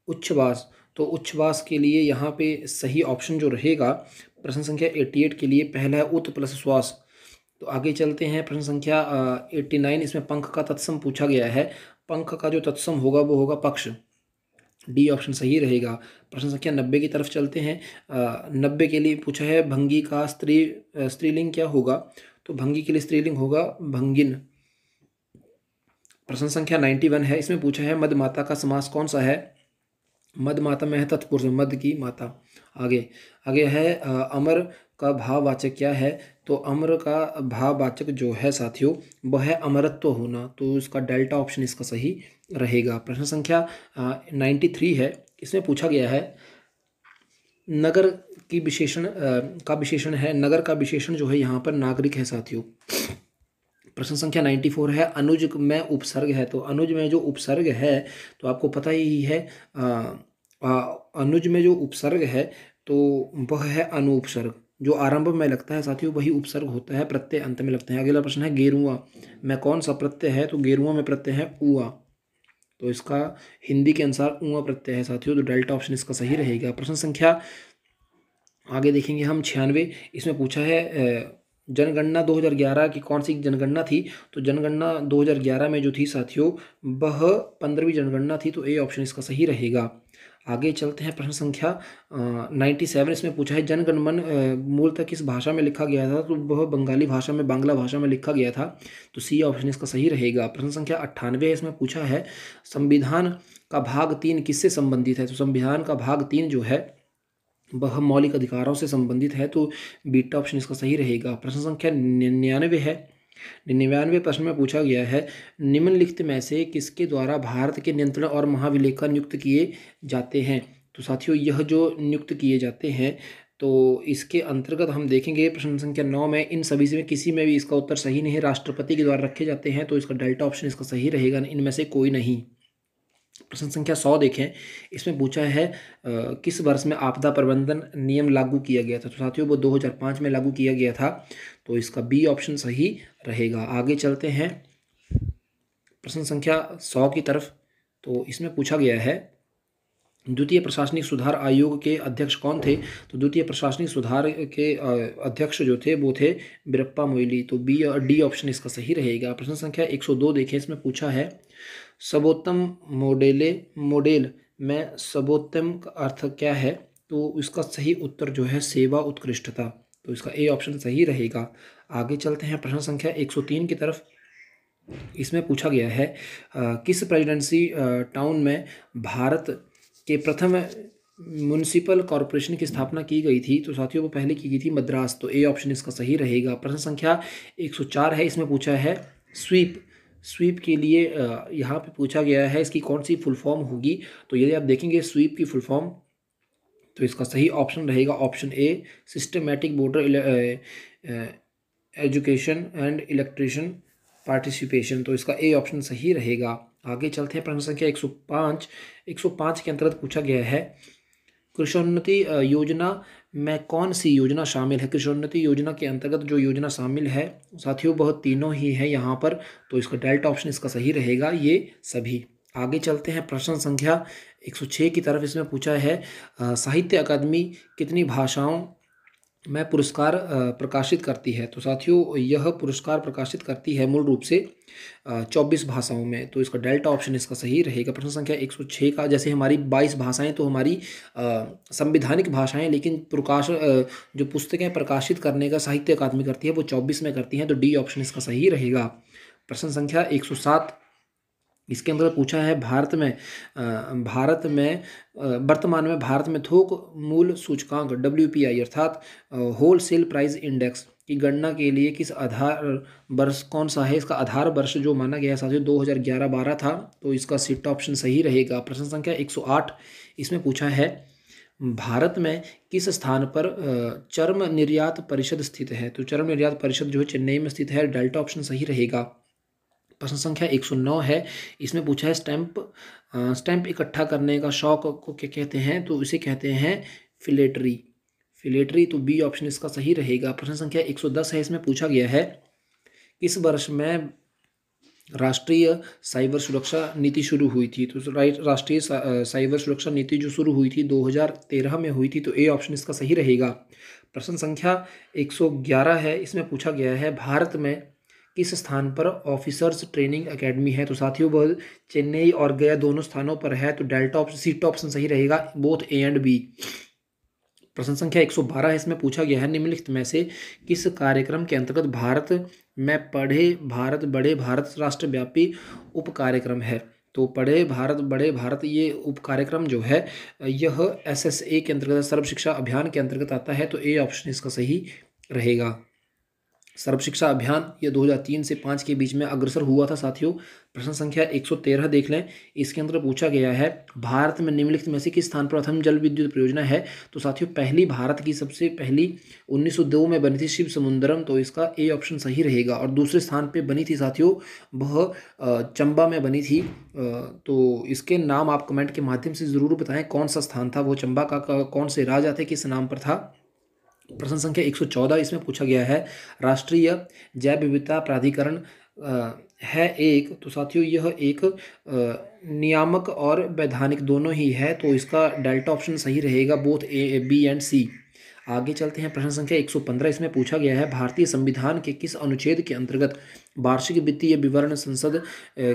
उच्छवास तो उच्छवास के लिए यहाँ पे सही ऑप्शन जो रहेगा प्रश्न संख्या 88 के लिए पहला है उत प्लस श्वास तो आगे चलते हैं प्रश्न संख्या 89 इसमें पंख का तत्सम पूछा गया है पंख का जो तत्सम होगा वो होगा पक्ष डी ऑप्शन सही रहेगा प्रश्न संख्या नब्बे की तरफ चलते हैं नब्बे के लिए पूछा है भंगी का स्त्री स्त्रीलिंग क्या होगा तो भंगी के लिए स्त्रीलिंग होगा भंगिन प्रश्न संख्या नाइन्टी वन है इसमें पूछा है मध माता का समास कौन सा है मध माता में है तत्पुरुष मध की माता आगे आगे है अमर का भाववाचक क्या है तो अमर का भाववाचक जो है साथियों वह है अमरत्व होना तो उसका डेल्टा ऑप्शन इसका सही रहेगा प्रश्न संख्या नाइन्टी थ्री है इसमें पूछा गया है नगर की विशेषण का विशेषण है नगर का विशेषण जो है यहाँ पर नागरिक है साथियों प्रश्न संख्या नाइन्टी फोर है अनुज में उपसर्ग है तो अनुज में जो उपसर्ग है तो आपको पता ही है आ, अनुज में जो उपसर्ग है तो वह है अनुपसर्ग जो आरंभ में लगता है साथियों वही उपसर्ग होता है प्रत्यय अंत में लगता है अगला प्रश्न है गेरुआ में कौन सा प्रत्यय है तो गेरुआ में प्रत्यय है उआ तो इसका हिंदी के अनुसार उआ प्रत्यय है साथियों तो डेल्टा ऑप्शन इसका सही रहेगा प्रश्न संख्या आगे देखेंगे हम छियानवे इसमें पूछा है जनगणना 2011 की कौन सी जनगणना थी तो जनगणना 2011 में जो थी साथियों वह पंद्रहवीं जनगणना थी तो ए ऑप्शन इसका सही रहेगा आगे चलते हैं प्रश्न संख्या नाइन्टी सेवन इसमें पूछा है जनगणमन मूलतः किस भाषा में लिखा गया था तो वह बंगाली भाषा में बांग्ला भाषा में लिखा गया था तो सी ऑप्शन इसका सही रहेगा प्रश्न संख्या अट्ठानवे इसमें पूछा है संविधान का भाग तीन किससे संबंधित है तो संविधान का भाग तीन जो है वह मौलिक अधिकारों से संबंधित है तो बीटा ऑप्शन इसका सही रहेगा प्रश्न संख्या निन्यानवे है निन्यानवे प्रश्न में पूछा गया है निम्नलिखित में से किसके द्वारा भारत के नियंत्रण और महाविलेखा नियुक्त किए जाते हैं तो साथियों यह जो नियुक्त किए जाते हैं तो इसके अंतर्गत हम देखेंगे प्रश्न संख्या नौ में इन सभी से किसी में भी इसका उत्तर सही नहीं है राष्ट्रपति के द्वारा रखे जाते हैं तो इसका डेल्टा ऑप्शन इसका सही रहेगा इनमें से कोई नहीं प्रश्न संख्या सौ देखें इसमें पूछा है किस वर्ष में आपदा प्रबंधन नियम लागू किया गया था तो साथियों वो 2005 में लागू किया गया था तो इसका बी ऑप्शन सही रहेगा आगे चलते हैं प्रश्न संख्या सौ की तरफ तो इसमें पूछा गया है द्वितीय प्रशासनिक सुधार आयोग के अध्यक्ष कौन थे तो द्वितीय प्रशासनिक सुधार के अध्यक्ष जो थे वो थे बिरप्पा मोइली तो बी और डी ऑप्शन इसका सही रहेगा प्रश्न संख्या 102 देखें इसमें पूछा है सर्वोत्तम मोडेले मोडेल में सर्वोत्तम का अर्थ क्या है तो इसका सही उत्तर जो है सेवा उत्कृष्टता तो इसका ए ऑप्शन सही रहेगा आगे चलते हैं प्रश्न संख्या 103 की तरफ इसमें पूछा गया है आ, किस प्रेजिडेंसी टाउन में भारत के प्रथम म्यूनसिपल कॉरपोरेशन की स्थापना की गई थी तो साथियों वो पहले की गई थी मद्रास तो ए ऑप्शन इसका सही रहेगा प्रश्न संख्या 104 है इसमें पूछा है स्वीप स्वीप के लिए यहाँ पे पूछा गया है इसकी कौन सी फुल फॉर्म होगी तो यदि आप देखेंगे स्वीप की फुल फॉर्म तो इसका सही ऑप्शन रहेगा option A systematic voter education and electoral participation तो इसका ए ऑप्शन सही रहेगा आगे चलते हैं प्रश्न संख्या 105 105 के अंतर्गत पूछा गया है कृषोन्नति योजना में कौन सी योजना शामिल है उन्नति योजना के अंतर्गत जो योजना शामिल है साथियों बहुत तीनों ही है यहाँ पर तो इसका डेल्टा ऑप्शन इसका सही रहेगा ये सभी आगे चलते हैं प्रश्न संख्या 106 की तरफ इसमें पूछा है साहित्य अकादमी कितनी भाषाओं में पुरस्कार प्रकाशित करती है तो साथियों यह पुरस्कार प्रकाशित करती है मूल रूप से 24 भाषाओं में तो इसका डेल्टा ऑप्शन इसका सही रहेगा प्रश्न संख्या 106 का जैसे हमारी 22 भाषाएं तो हमारी संविधानिक भाषाएं लेकिन प्रकाश जो पुस्तकें प्रकाशित करने का साहित्य अकादमी करती है वो 24 में करती हैं तो डी ऑप्शन इसका सही रहेगा प्रश्न संख्या एक इसके अंदर पूछा है भारत में भारत में वर्तमान में भारत में थोक मूल सूचकांक डब्ल्यू पी आई अर्थात होल सेल प्राइस इंडेक्स की गणना के लिए किस आधार वर्ष कौन सा है इसका आधार वर्ष जो माना गया है साथियों दो हज़ार ग्यारह बारह था तो इसका सीट ऑप्शन सही रहेगा प्रश्न संख्या एक सौ आठ इसमें पूछा है भारत में किस स्थान पर चर्म निर्यात परिषद स्थित है तो चर्म निर्यात परिषद जो है चेन्नई में स्थित है डेल्टा ऑप्शन सही रहेगा प्रश्न संख्या 109 है इसमें पूछा है स्टैंप स्टैंप इकट्ठा करने का शौक को क्या कहते हैं तो इसे कहते हैं फिलेटरी फिलेटरी तो बी ऑप्शन इसका सही रहेगा प्रश्न संख्या 110 है इसमें पूछा गया है किस वर्ष में राष्ट्रीय साइबर सुरक्षा नीति शुरू हुई थी तो राइट राष्ट्रीय साइबर सुरक्षा नीति जो शुरू हुई थी 2013 में हुई थी तो ए ऑप्शन इसका सही रहेगा प्रश्न संख्या 111 है इसमें पूछा गया है भारत में किस स्थान पर ऑफिसर्स ट्रेनिंग एकेडमी है तो साथियों वह चेन्नई और गया दोनों स्थानों पर है तो delta option C top option सही रहेगा बोथ ए एंड बी प्रश्न संख्या 112 है इसमें पूछा गया है निम्नलिखित में से किस कार्यक्रम के अंतर्गत भारत में पढ़े भारत बड़े भारत राष्ट्रव्यापी उप कार्यक्रम है तो पढ़े भारत बड़े भारत ये उप कार्यक्रम जो है यह ए के अंतर्गत सर्व शिक्षा अभियान के अंतर्गत आता है तो ए ऑप्शन इसका सही रहेगा सर्वशिक्षा अभियान ये 2003 से 5 के बीच में अग्रसर हुआ था साथियों प्रश्न संख्या 113 देख लें इसके अंदर पूछा गया है भारत में निम्नलिखित में से किस स्थान पर प्रथम जल विद्युत परियोजना है तो साथियों पहली भारत की सबसे पहली 1902 में बनी थी शिव समुद्रम तो इसका ए ऑप्शन सही रहेगा और दूसरे स्थान पर बनी थी साथियों वह चंबा में बनी थी तो इसके नाम आप कमेंट के माध्यम से ज़रूर बताएँ कौन सा स्थान था वो चंबा का कौन से राजा थे किस नाम पर था प्रश्न संख्या 114 इसमें पूछा गया है राष्ट्रीय जैव विविधता प्राधिकरण है एक तो साथियों यह एक नियामक और वैधानिक दोनों ही है तो इसका डेल्टा ऑप्शन सही रहेगा both A B and C आगे चलते हैं प्रश्न संख्या 115 इसमें पूछा गया है भारतीय संविधान के किस अनुच्छेद के अंतर्गत वार्षिक वित्तीय विवरण संसद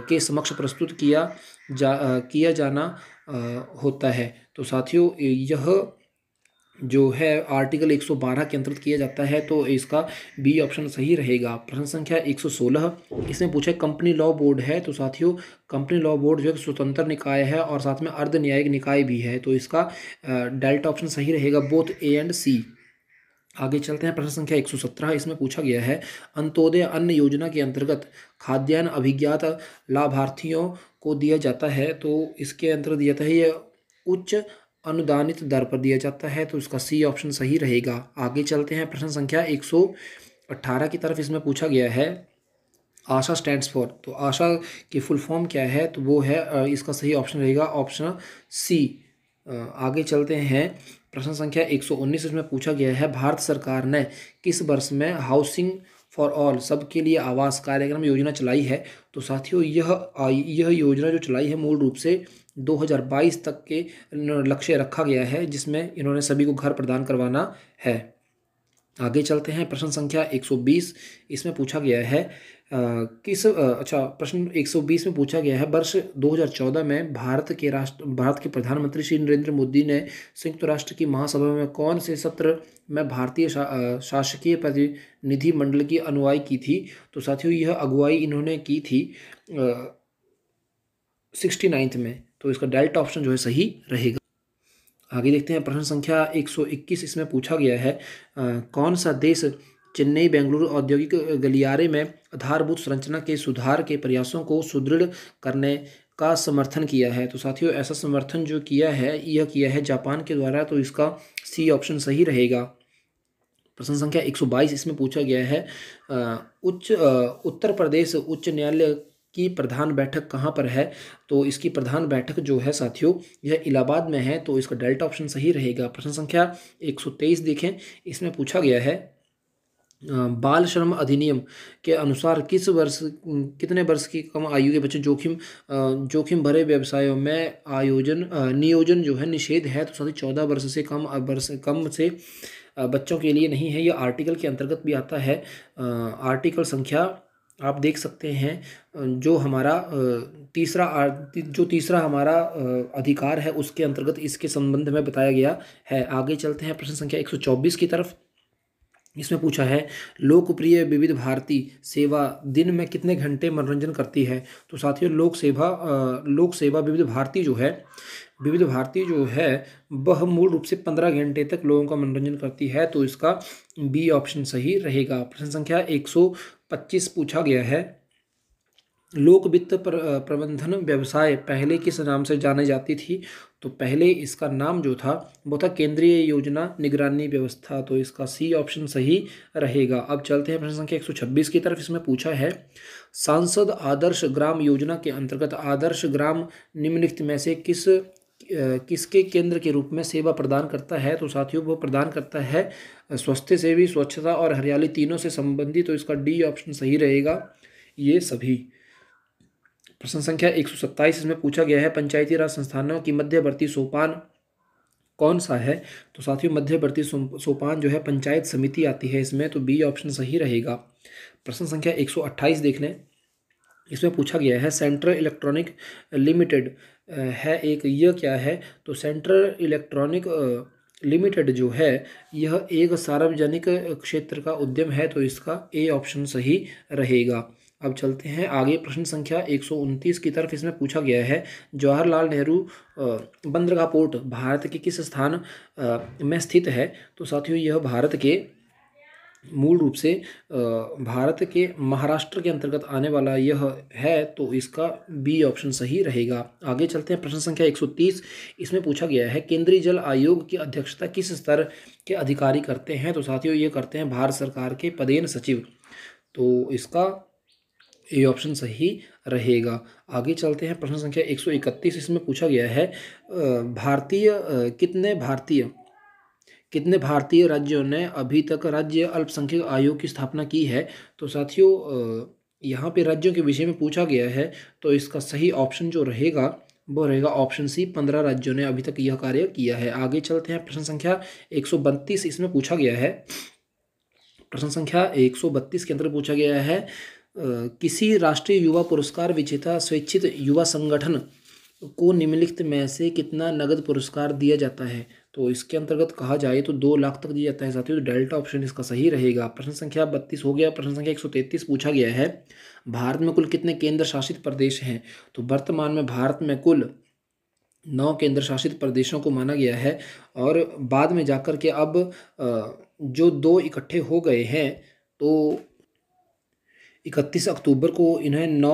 के समक्ष प्रस्तुत किया जा किया जाना होता है तो साथियों यह जो है आर्टिकल 112 के अंतर्गत किया जाता है तो इसका बी ऑप्शन सही रहेगा प्रश्न संख्या 116 इसमें पूछा कंपनी लॉ बोर्ड है तो साथियों कंपनी लॉ बोर्ड जो है तो स्वतंत्र निकाय है और साथ में अर्ध न्यायिक निकाय भी है तो इसका डेल्टा ऑप्शन सही रहेगा बोथ ए एंड सी आगे चलते हैं प्रश्न संख्या 117 इसमें पूछा गया है अंत्योदय अन्न योजना के अंतर्गत खाद्यान्न अभिज्ञात लाभार्थियों को दिया जाता है तो इसके अंतर्गत दिया जाता है ये उच्च अनुदानित दर पर दिया जाता है तो उसका सी ऑप्शन सही रहेगा आगे चलते हैं प्रश्न संख्या 118 की तरफ इसमें पूछा गया है आशा स्टैंड्स फॉर तो आशा की फुल फॉर्म क्या है तो वो है इसका सही ऑप्शन रहेगा ऑप्शन सी आगे चलते हैं प्रश्न संख्या 119 इसमें पूछा गया है भारत सरकार ने किस वर्ष में हाउसिंग फॉर ऑल सबके लिए आवास कार्यक्रम योजना चलाई है तो साथियों यह यह योजना जो चलाई है मूल रूप से 2022 तक के लक्ष्य रखा गया है जिसमें इन्होंने सभी को घर प्रदान करवाना है आगे चलते हैं प्रश्न संख्या 120 इसमें पूछा गया है किस अच्छा प्रश्न 120 में पूछा गया है वर्ष 2014 में भारत के राष्ट्र भारत के प्रधानमंत्री श्री नरेंद्र मोदी ने संयुक्त राष्ट्र की महासभा में कौन से सत्र में भारतीय शा, शासकीय प्रतिनिधि मंडल की अनुवाई की थी तो साथियों यह अगुवाई इन्होंने की थी सिक्सटी नाइन्थ में तो इसका डायरेक्ट ऑप्शन जो है सही रहेगा आगे देखते हैं प्रश्न संख्या 121 इसमें पूछा गया है आ, कौन सा देश चेन्नई बेंगलुरु औद्योगिक गलियारे में आधारभूत संरचना के सुधार के प्रयासों को सुदृढ़ करने का समर्थन किया है तो साथियों ऐसा समर्थन जो किया है यह किया है जापान के द्वारा तो इसका सी ऑप्शन सही रहेगा प्रश्न संख्या 122 इसमें पूछा गया है उच्च उत्तर प्रदेश उच्च न्यायालय की प्रधान बैठक कहाँ पर है तो इसकी प्रधान बैठक जो है साथियों यह इलाहाबाद में है तो इसका डेल्टा ऑप्शन सही रहेगा प्रश्न संख्या 123 देखें इसमें पूछा गया है बाल श्रम अधिनियम के अनुसार किस वर्ष कितने वर्ष की कम आयु के बच्चे जोखिम जोखिम भरे व्यवसायों में आयोजन नियोजन जो है निषेध है तो साथ ही चौदह वर्ष से कम वर्ष कम से बच्चों के लिए नहीं है यह आर्टिकल के अंतर्गत भी आता है आर्टिकल संख्या आप देख सकते हैं जो हमारा तीसरा जो तीसरा हमारा अधिकार है उसके अंतर्गत इसके संबंध में बताया गया है आगे चलते हैं प्रश्न संख्या 124 की तरफ इसमें पूछा है लोकप्रिय विविध भारती सेवा दिन में कितने घंटे मनोरंजन करती है तो साथियों लोक सेवा लोक सेवा विविध भारती जो है विविध भारती जो है वह मूल रूप से पंद्रह घंटे तक लोगों का मनोरंजन करती है तो इसका बी ऑप्शन सही रहेगा प्रश्न संख्या एक सौ पच्चीस पूछा गया है लोक वित्त प्र, प्रबंधन व्यवसाय पहले किस नाम से जानी जाती थी तो पहले इसका नाम जो था वो था केंद्रीय योजना निगरानी व्यवस्था तो इसका सी ऑप्शन सही रहेगा अब चलते हैं प्रश्न संख्या 126 की तरफ इसमें पूछा है सांसद आदर्श ग्राम योजना के अंतर्गत आदर्श ग्राम निम्नलिखित में से किस किसके केंद्र के रूप में सेवा प्रदान करता है तो साथियों वो प्रदान करता है स्वास्थ्य सेवी स्वच्छता और हरियाली तीनों से संबंधित तो इसका डी ऑप्शन सही रहेगा ये सभी प्रश्न संख्या एक सौ सत्ताईस इसमें पूछा गया है पंचायती राज संस्थानों की मध्यवर्ती सोपान कौन सा है तो साथियों मध्यवर्ती सोपान जो है पंचायत समिति आती है इसमें तो बी ऑप्शन सही रहेगा प्रश्न संख्या एक सौ अट्ठाईस देख लें इसमें पूछा गया है सेंट्रल इलेक्ट्रॉनिक लिमिटेड है एक यह क्या है तो सेंट्रल इलेक्ट्रॉनिक लिमिटेड जो है यह एक सार्वजनिक क्षेत्र का उद्यम है तो इसका ए ऑप्शन सही रहेगा अब चलते हैं आगे प्रश्न संख्या एक की तरफ इसमें पूछा गया है जवाहरलाल नेहरू बंदरगाह पोर्ट भारत के किस स्थान में स्थित है तो साथियों यह भारत के मूल रूप से भारत के महाराष्ट्र के अंतर्गत आने वाला यह है तो इसका बी ऑप्शन सही रहेगा आगे चलते हैं प्रश्न संख्या 130 इसमें पूछा गया है केंद्रीय जल आयोग की अध्यक्षता किस स्तर के अधिकारी करते हैं तो साथियों ये करते हैं भारत सरकार के पदेन सचिव तो इसका ए ऑप्शन सही रहेगा आगे चलते हैं प्रश्न संख्या 131 इसमें पूछा गया है भारतीय कितने भारतीय कितने भारतीय राज्यों ने अभी तक राज्य अल्पसंख्यक आयोग की स्थापना की है तो साथियों यहाँ पे राज्यों के विषय में पूछा गया है तो इसका सही ऑप्शन जो रहेगा वो रहेगा ऑप्शन सी पंद्रह राज्यों ने अभी तक यह कार्य किया है आगे चलते हैं प्रश्न संख्या एक सौ बत्तीस इसमें पूछा गया है प्रश्न संख्या एक सौ बत्तीस के अंदर पूछा गया है किसी राष्ट्रीय युवा पुरस्कार विजेता स्वेच्छित युवा संगठन को निम्नलिखित में से कितना नगद पुरस्कार दिया जाता है तो इसके अंतर्गत कहा जाए तो दो लाख तक दिया जाता है साथियों तो डेल्टा ऑप्शन इसका सही रहेगा प्रश्न संख्या बत्तीस हो गया प्रश्न संख्या एक सौ तैंतीस पूछा गया है भारत में कुल कितने केंद्र शासित प्रदेश हैं तो वर्तमान में भारत में कुल नौ केंद्र शासित प्रदेशों को माना गया है और बाद में जाकर के अब जो दो इकट्ठे हो गए हैं तो इकतीस अक्टूबर को इन्हें नौ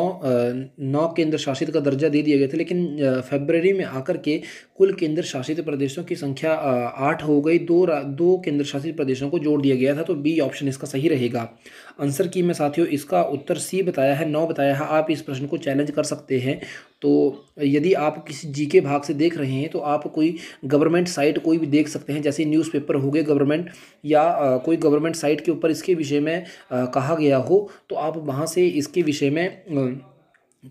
नौ केंद्र शासित का दर्जा दे दिया गया था लेकिन फेबररी में आकर के कुल केंद्र शासित प्रदेशों की संख्या आठ हो गई दो दो केंद्र शासित प्रदेशों को जोड़ दिया गया था तो बी ऑप्शन इसका सही रहेगा आंसर की मैं साथियों इसका उत्तर सी बताया है नौ बताया है आप इस प्रश्न को चैलेंज कर सकते हैं तो यदि आप किसी जी के भाग से देख रहे हैं तो आप कोई गवर्नमेंट साइट कोई भी देख सकते हैं जैसे न्यूज़पेपर हो गए गवर्नमेंट या कोई गवर्नमेंट साइट के ऊपर इसके विषय में कहा गया हो तो आप वहाँ से इसके विषय में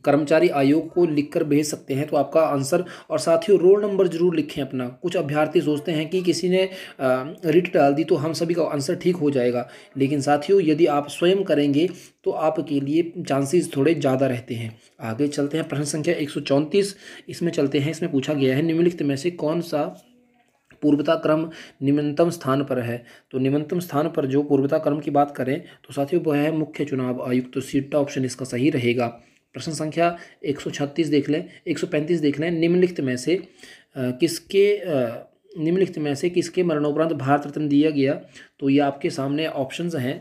कर्मचारी आयोग को लिखकर भेज सकते हैं तो आपका आंसर और साथ ही रोल नंबर जरूर लिखें अपना कुछ अभ्यर्थी सोचते हैं कि किसी ने रिट डाल दी तो हम सभी का आंसर ठीक हो जाएगा लेकिन साथियों यदि आप स्वयं करेंगे तो आपके लिए चांसेस थोड़े ज़्यादा रहते हैं आगे चलते हैं प्रश्न संख्या एक इसमें चलते हैं इसमें पूछा गया है निम्नलिखित में से कौन सा पूर्वता क्रम निम्नतम स्थान पर है तो निम्नतम स्थान पर जो पूर्वता क्रम की बात करें तो साथियों वह है मुख्य चुनाव आयुक्त तो सीटा ऑप्शन इसका सही रहेगा प्रश्न संख्या 136 देख लें 135 देख लें निम्नलिखित में से किसके निम्नलिखित में से किसके मरणोपरांत भारत रत्न दिया गया तो ये आपके सामने ऑप्शंस हैं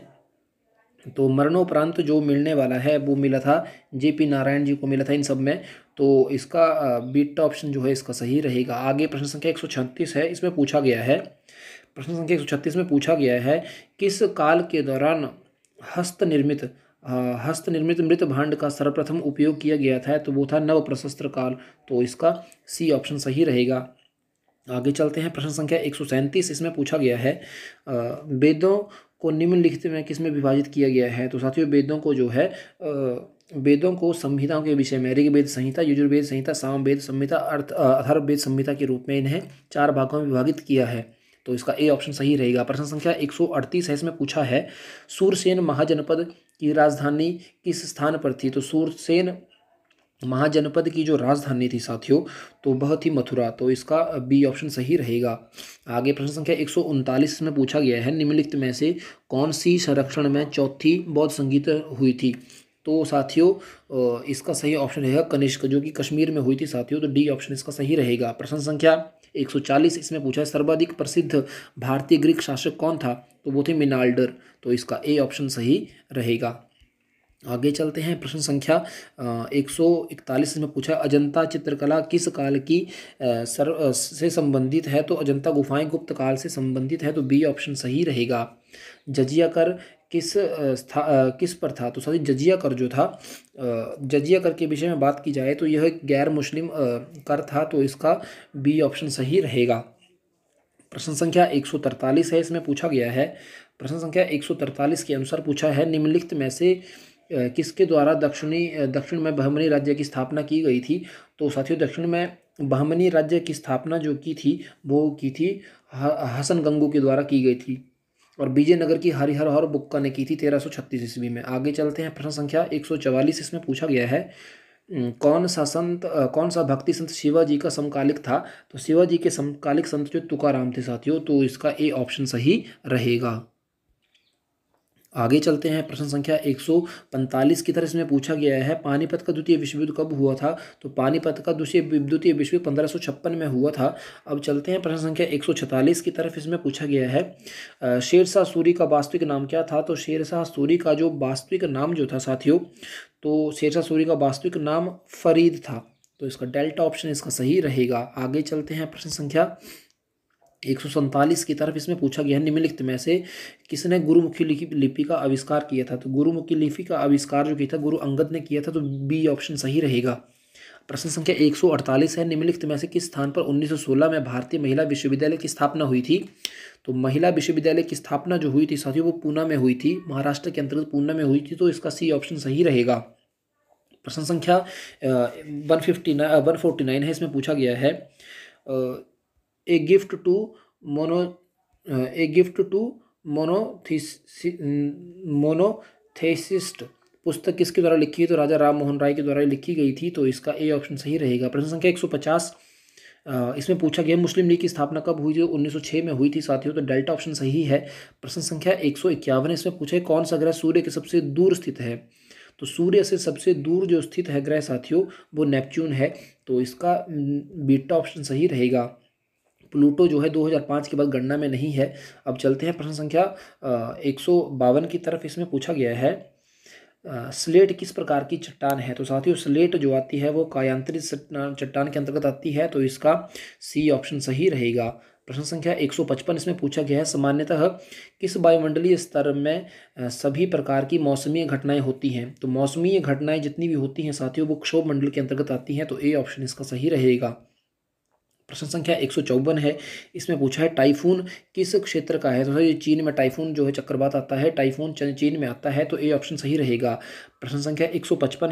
तो मरणोपरांत जो मिलने वाला है वो मिला था जे पी नारायण जी को मिला था इन सब में तो इसका बीटा ऑप्शन जो है इसका सही रहेगा आगे प्रश्न संख्या एक है इसमें पूछा गया है प्रश्न संख्या एक में पूछा गया है किस काल के दौरान हस्त निर्मित हस्त निर्मित मृत भांड का सर्वप्रथम उपयोग किया गया था तो वो था नव प्रशस्त्र काल तो इसका सी ऑप्शन सही रहेगा आगे चलते हैं प्रश्न संख्या एक इसमें पूछा गया है वेदों को निम्नलिखित में किसमें विभाजित किया गया है तो साथियों वेदों को जो है वेदों को संहिताओं के विषय में ऋग्वेद संहिता यजुर्वेद संहिता सामवेद संहिता अर्थ अथर्ववेद संहिता के रूप में इन्हें चार भागों में विभाजित किया है तो इसका ए ऑप्शन सही रहेगा प्रश्न संख्या अड़तीस है इसमें पूछा है सूरसेन महाजनपद की राजधानी किस स्थान पर थी तो सूरसेन महाजनपद की जो राजधानी थी साथियों तो बहुत ही मथुरा तो इसका बी ऑप्शन सही रहेगा आगे प्रश्न संख्या एक में पूछा गया है निम्नलिखित में से कौन सी संरक्षण में चौथी बौद्ध संगीत हुई थी तो साथियों इसका सही ऑप्शन रहेगा कनिष्क जो कि कश्मीर में हुई थी साथियों तो डी ऑप्शन इसका सही रहेगा प्रश्न संख्या 140 इसमें पूछा है सर्वाधिक प्रसिद्ध भारतीय ग्रीक शासक कौन था तो वो थे मिनाल्डर तो इसका ए ऑप्शन सही रहेगा आगे चलते हैं प्रश्न संख्या एक सौ इकतालीस में पूछा अजंता चित्रकला किस काल की सर से संबंधित है तो अजंता गुफाएं गुप्त काल से संबंधित है तो बी ऑप्शन सही रहेगा जजिया कर किस स्था किस पर था तो साथ ही जजिया कर जो था जजिया कर के विषय में बात की जाए तो यह गैर मुस्लिम कर था तो इसका बी ऑप्शन सही रहेगा प्रश्न संख्या एक सौ तरतालीस है इसमें पूछा गया है प्रश्न संख्या एक सौ तरतालीस के अनुसार पूछा है निम्नलिखित में से किसके द्वारा दक्षिणी दक्षिण में बहमनी राज्य की स्थापना की गई थी तो साथियों दक्षिण में बहमनी राज्य की स्थापना जो की थी वो की थी हसन गंगू के द्वारा की गई थी और विजयनगर की हरिहर और बुक्का ने की थी तेरह सौ छत्तीस ईस्वी में आगे चलते हैं प्रश्न संख्या एक सौ चवालीस इसमें पूछा गया है कौन सा संत कौन सा भक्ति संत शिवाजी का समकालिक था तो शिवाजी के समकालिक संत जो तुकाराम थे साथियों तो इसका ए ऑप्शन सही रहेगा आगे चलते हैं प्रश्न संख्या 145 की तरह इसमें पूछा गया है पानीपत का द्वितीय विश्व युद्ध कब हुआ था तो पानीपत का द्वितीय द्वितीय विश्व युद्ध पंद्रह में हुआ था अब चलते हैं प्रश्न संख्या 146 की तरफ इसमें पूछा गया है शेरशाह सूरी का वास्तविक नाम क्या था तो शेरशाह सूरी का जो वास्तविक नाम जो था साथियों तो शेरशाह सूरी का वास्तविक नाम फरीद था तो इसका डेल्टा ऑप्शन इसका सही रहेगा आगे चलते हैं प्रश्न संख्या एक की तरफ इसमें पूछा गया है निम्नलिखित में से किसने गुरुमुखी लिपि का आविष्कार किया था तो गुरुमुखी लिपि का आविष्कार जो किया था गुरु अंगद ने किया था तो बी ऑप्शन सही रहेगा प्रश्न संख्या 148 है निम्नलिखित में से किस स्थान पर 1916 में भारतीय महिला विश्वविद्यालय की स्थापना हुई थी तो महिला विश्वविद्यालय की स्थापना जो हुई थी साथियों वो पूना में हुई थी महाराष्ट्र के अंतर्गत पूना में हुई थी तो इसका सी ऑप्शन सही रहेगा प्रश्न संख्या वन फिफ्टी नाइन है इसमें पूछा गया है A gift to mono A gift to मोनोथिस मोनोथेसिस्ट पुस्तक किसके द्वारा लिखी है तो राजा राम मोहन राय के द्वारा लिखी गई थी तो इसका ए ऑप्शन सही रहेगा प्रश्न संख्या एक सौ पचास uh, इसमें पूछा गया मुस्लिम लीग की स्थापना कब हुई थी 1906 तो में हुई थी साथियों तो डेल्टा ऑप्शन सही है प्रश्न संख्या एक सौ इक्यावन इसमें पूछा कौन सा ग्रह सूर्य के सबसे दूर स्थित है तो सूर्य से सबसे दूर जो स्थित है ग्रह साथियों वो नेपच्यून है तो इसका बीटा mm, ऑप्शन सही रहेगा प्लूटो जो है 2005 के बाद गणना में नहीं है अब चलते हैं प्रश्न संख्या एक की तरफ इसमें पूछा गया है स्लेट किस प्रकार की चट्टान है तो साथियों स्लेट जो आती है वो कायांत्रित चट्टान के अंतर्गत आती है तो इसका सी ऑप्शन सही रहेगा प्रश्न संख्या 155 इसमें पूछा गया है सामान्यतः किस वायुमंडलीय स्तर में सभी प्रकार की मौसमीय घटनाएं होती हैं तो मौसमीय घटनाएं जितनी भी होती हैं साथियों वो क्षोभ मंडल के अंतर्गत आती हैं तो ए ऑप्शन इसका सही रहेगा प्रश्न संख्या एक है इसमें पूछा है टाइफून किस क्षेत्र का है तो सर चीन में टाइफून जो है चक्रवात आता है टाइफून चीन में आता है तो ये ऑप्शन सही रहेगा प्रश्न संख्या एक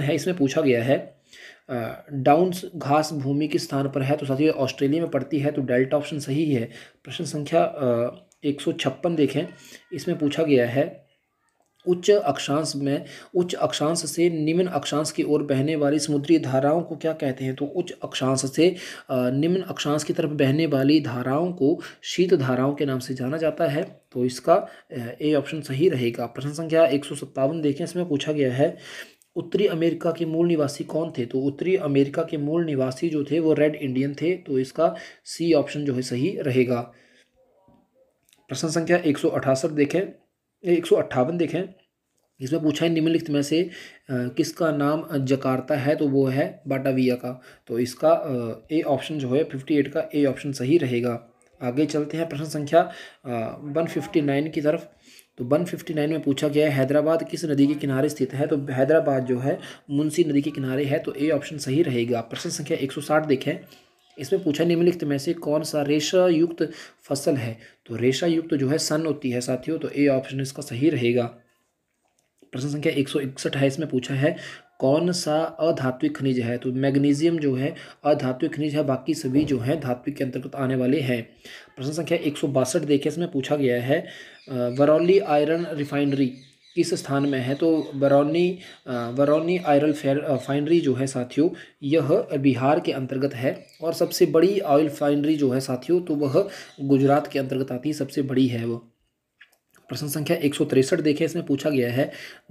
है इसमें पूछा गया है डाउन्स घास भूमि के स्थान पर है तो साथ ही ऑस्ट्रेलिया में पड़ती है तो डेल्टा ऑप्शन सही है प्रश्न संख्या एक देखें इसमें पूछा गया है उच्च अक्षांश में उच्च अक्षांश से निम्न अक्षांश की ओर बहने वाली समुद्री धाराओं को क्या कहते हैं तो उच्च अक्षांश से निम्न अक्षांश की तरफ बहने वाली धाराओं को शीत धाराओं के नाम से जाना जाता है तो इसका ए ऑप्शन सही रहेगा प्रश्न संख्या एक देखें इसमें पूछा गया है उत्तरी अमेरिका के मूल निवासी कौन थे तो उत्तरी अमेरिका के मूल निवासी जो थे वो रेड इंडियन थे तो इसका सी ऑप्शन जो है सही रहेगा प्रश्न संख्या एक देखें एक सौ अट्ठावन देखें इसमें पूछा है निम्नलिखित में से किसका नाम जकार्ता है तो वो है बाटाविया का तो इसका ए ऑप्शन जो है फिफ्टी एट का ए ऑप्शन सही रहेगा आगे चलते हैं प्रश्न संख्या वन फिफ्टी नाइन की तरफ तो वन फिफ्टी नाइन में पूछा गया है हैदराबाद किस नदी के किनारे स्थित है तो हैदराबाद जो है मुंशी नदी के किनारे है तो ए ऑप्शन सही रहेगा प्रश्न संख्या एक सौ साठ देखें इसमें पूछा निम्नलिखित में से कौन सा रेशा युक्त फसल है तो रेशा युक्त जो है सन होती है साथियों तो ए ऑप्शन इसका सही रहेगा प्रश्न संख्या एक सौ इकसठ है इसमें पूछा है कौन सा अधात्विक खनिज है तो मैग्नीशियम जो है अधात्विक खनिज है बाकी सभी जो है धात्विक के अंतर्गत आने वाले हैं प्रश्न संख्या एक सौ बासठ देखिए इसमें पूछा गया है वरौली आयरन रिफाइनरी किस स्थान में है तो बरौनी बरौनी आयरल फाइनरी जो है साथियों यह बिहार के अंतर्गत है और सबसे बड़ी ऑयल फाइनरी जो है साथियों तो वह गुजरात के अंतर्गत आती है सबसे बड़ी है वह प्रश्न संख्या एक सौ तिरसठ देखें इसमें पूछा गया है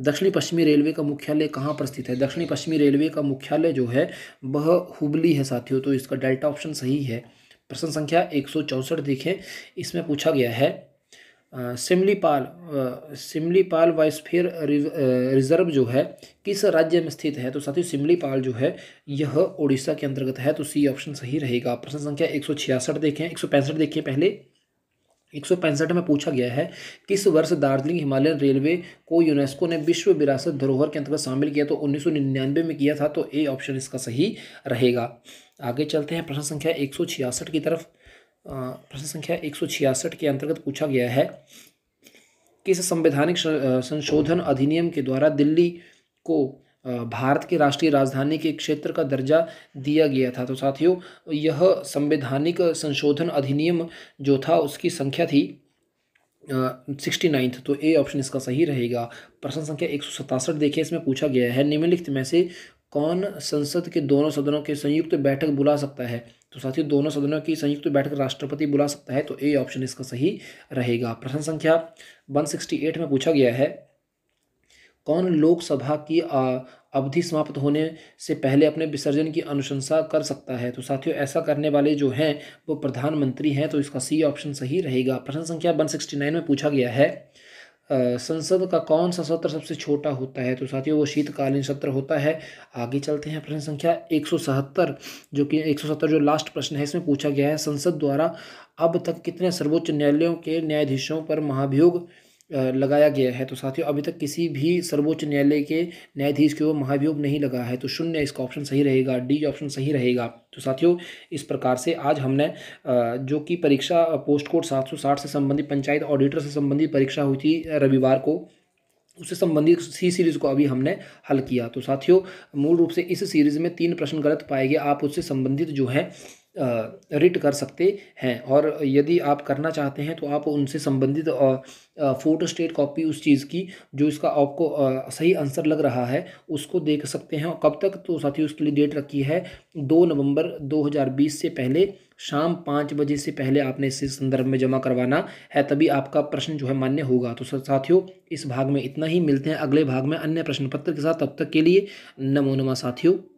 दक्षिणी पश्चिमी रेलवे का मुख्यालय कहाँ पर स्थित है दक्षिणी पश्चिमी रेलवे का मुख्यालय जो है वह हुबली है साथियों तो इसका डेल्टा ऑप्शन सही है प्रश्न संख्या एक सौ चौंसठ देखें इसमें पूछा गया है सिमलीपाल सिमलीपाल वाइसफेयर रिजर्व जो है किस राज्य में स्थित है तो साथियों सिमलीपाल जो है यह ओडिशा के अंतर्गत है तो सी ऑप्शन सही रहेगा प्रश्न संख्या एक सौ छियासठ देखें एक सौ पैंसठ देखिए पहले एक सौ पैंसठ में पूछा गया है किस वर्ष दार्जिलिंग हिमालयन रेलवे को यूनेस्को ने विश्व विरासत धरोहर के अंतर्गत शामिल किया तो उन्नीस सौ निन्यानवे में किया था तो ए ऑप्शन इसका सही रहेगा आगे चलते हैं प्रश्न संख्या एक सौ छियासठ की तरफ प्रश्न संख्या एक के अंतर्गत पूछा गया है किस संवैधानिक संशोधन अधिनियम के द्वारा दिल्ली को भारत की राष्ट्रीय राजधानी के क्षेत्र का दर्जा दिया गया था तो साथियों यह संवैधानिक संशोधन अधिनियम जो था उसकी संख्या थी सिक्सटी नाइन्थ तो ए ऑप्शन इसका सही रहेगा प्रश्न संख्या एक सौ सतासठ देखिए इसमें पूछा गया है निम्नलिखित में से कौन संसद के दोनों सदनों के संयुक्त बैठक बुला सकता है तो साथियों दोनों सदनों की संयुक्त बैठक राष्ट्रपति बुला सकता है तो ए ऑप्शन इसका सही रहेगा प्रश्न संख्या 168 में पूछा गया है कौन लोकसभा की अवधि समाप्त होने से पहले अपने विसर्जन की अनुशंसा कर सकता है तो साथियों ऐसा करने वाले जो हैं वो प्रधानमंत्री हैं तो इसका सी ऑप्शन सही रहेगा प्रश्न संख्या नाइन में पूछा गया है संसद का कौन सा सत्र सबसे छोटा होता है तो साथियों वो शीतकालीन सत्र होता है आगे चलते हैं प्रश्न संख्या एक जो कि एक जो लास्ट प्रश्न है इसमें पूछा गया है संसद द्वारा अब तक कितने सर्वोच्च न्यायालयों के न्यायाधीशों पर महाभियोग लगाया गया है तो साथियों अभी तक किसी भी सर्वोच्च न्यायालय के न्यायाधीश के वो महाभियोग नहीं लगा है तो शून्य इसका ऑप्शन सही रहेगा डी ऑप्शन सही रहेगा तो साथियों इस प्रकार से आज हमने जो कि परीक्षा पोस्ट कोड 760 से संबंधित पंचायत ऑडिटर से संबंधित परीक्षा हुई थी रविवार को उससे संबंधित सी सीरीज़ को अभी हमने हल किया तो साथियों मूल रूप से इस सीरीज़ में तीन प्रश्न गलत पाए गए आप उससे संबंधित जो हैं रिट कर सकते हैं और यदि आप करना चाहते हैं तो आप उनसे संबंधित फ़ोटो स्टेट कॉपी उस चीज़ की जो इसका आपको सही आंसर लग रहा है उसको देख सकते हैं और कब तक तो साथियों उसके लिए डेट रखी है दो नवंबर 2020 से पहले शाम पाँच बजे से पहले आपने इस संदर्भ में जमा करवाना है तभी आपका प्रश्न जो है मान्य होगा तो साथियों इस भाग में इतना ही मिलते हैं अगले भाग में अन्य प्रश्न पत्र के साथ तब तक के लिए नमो नमा साथियों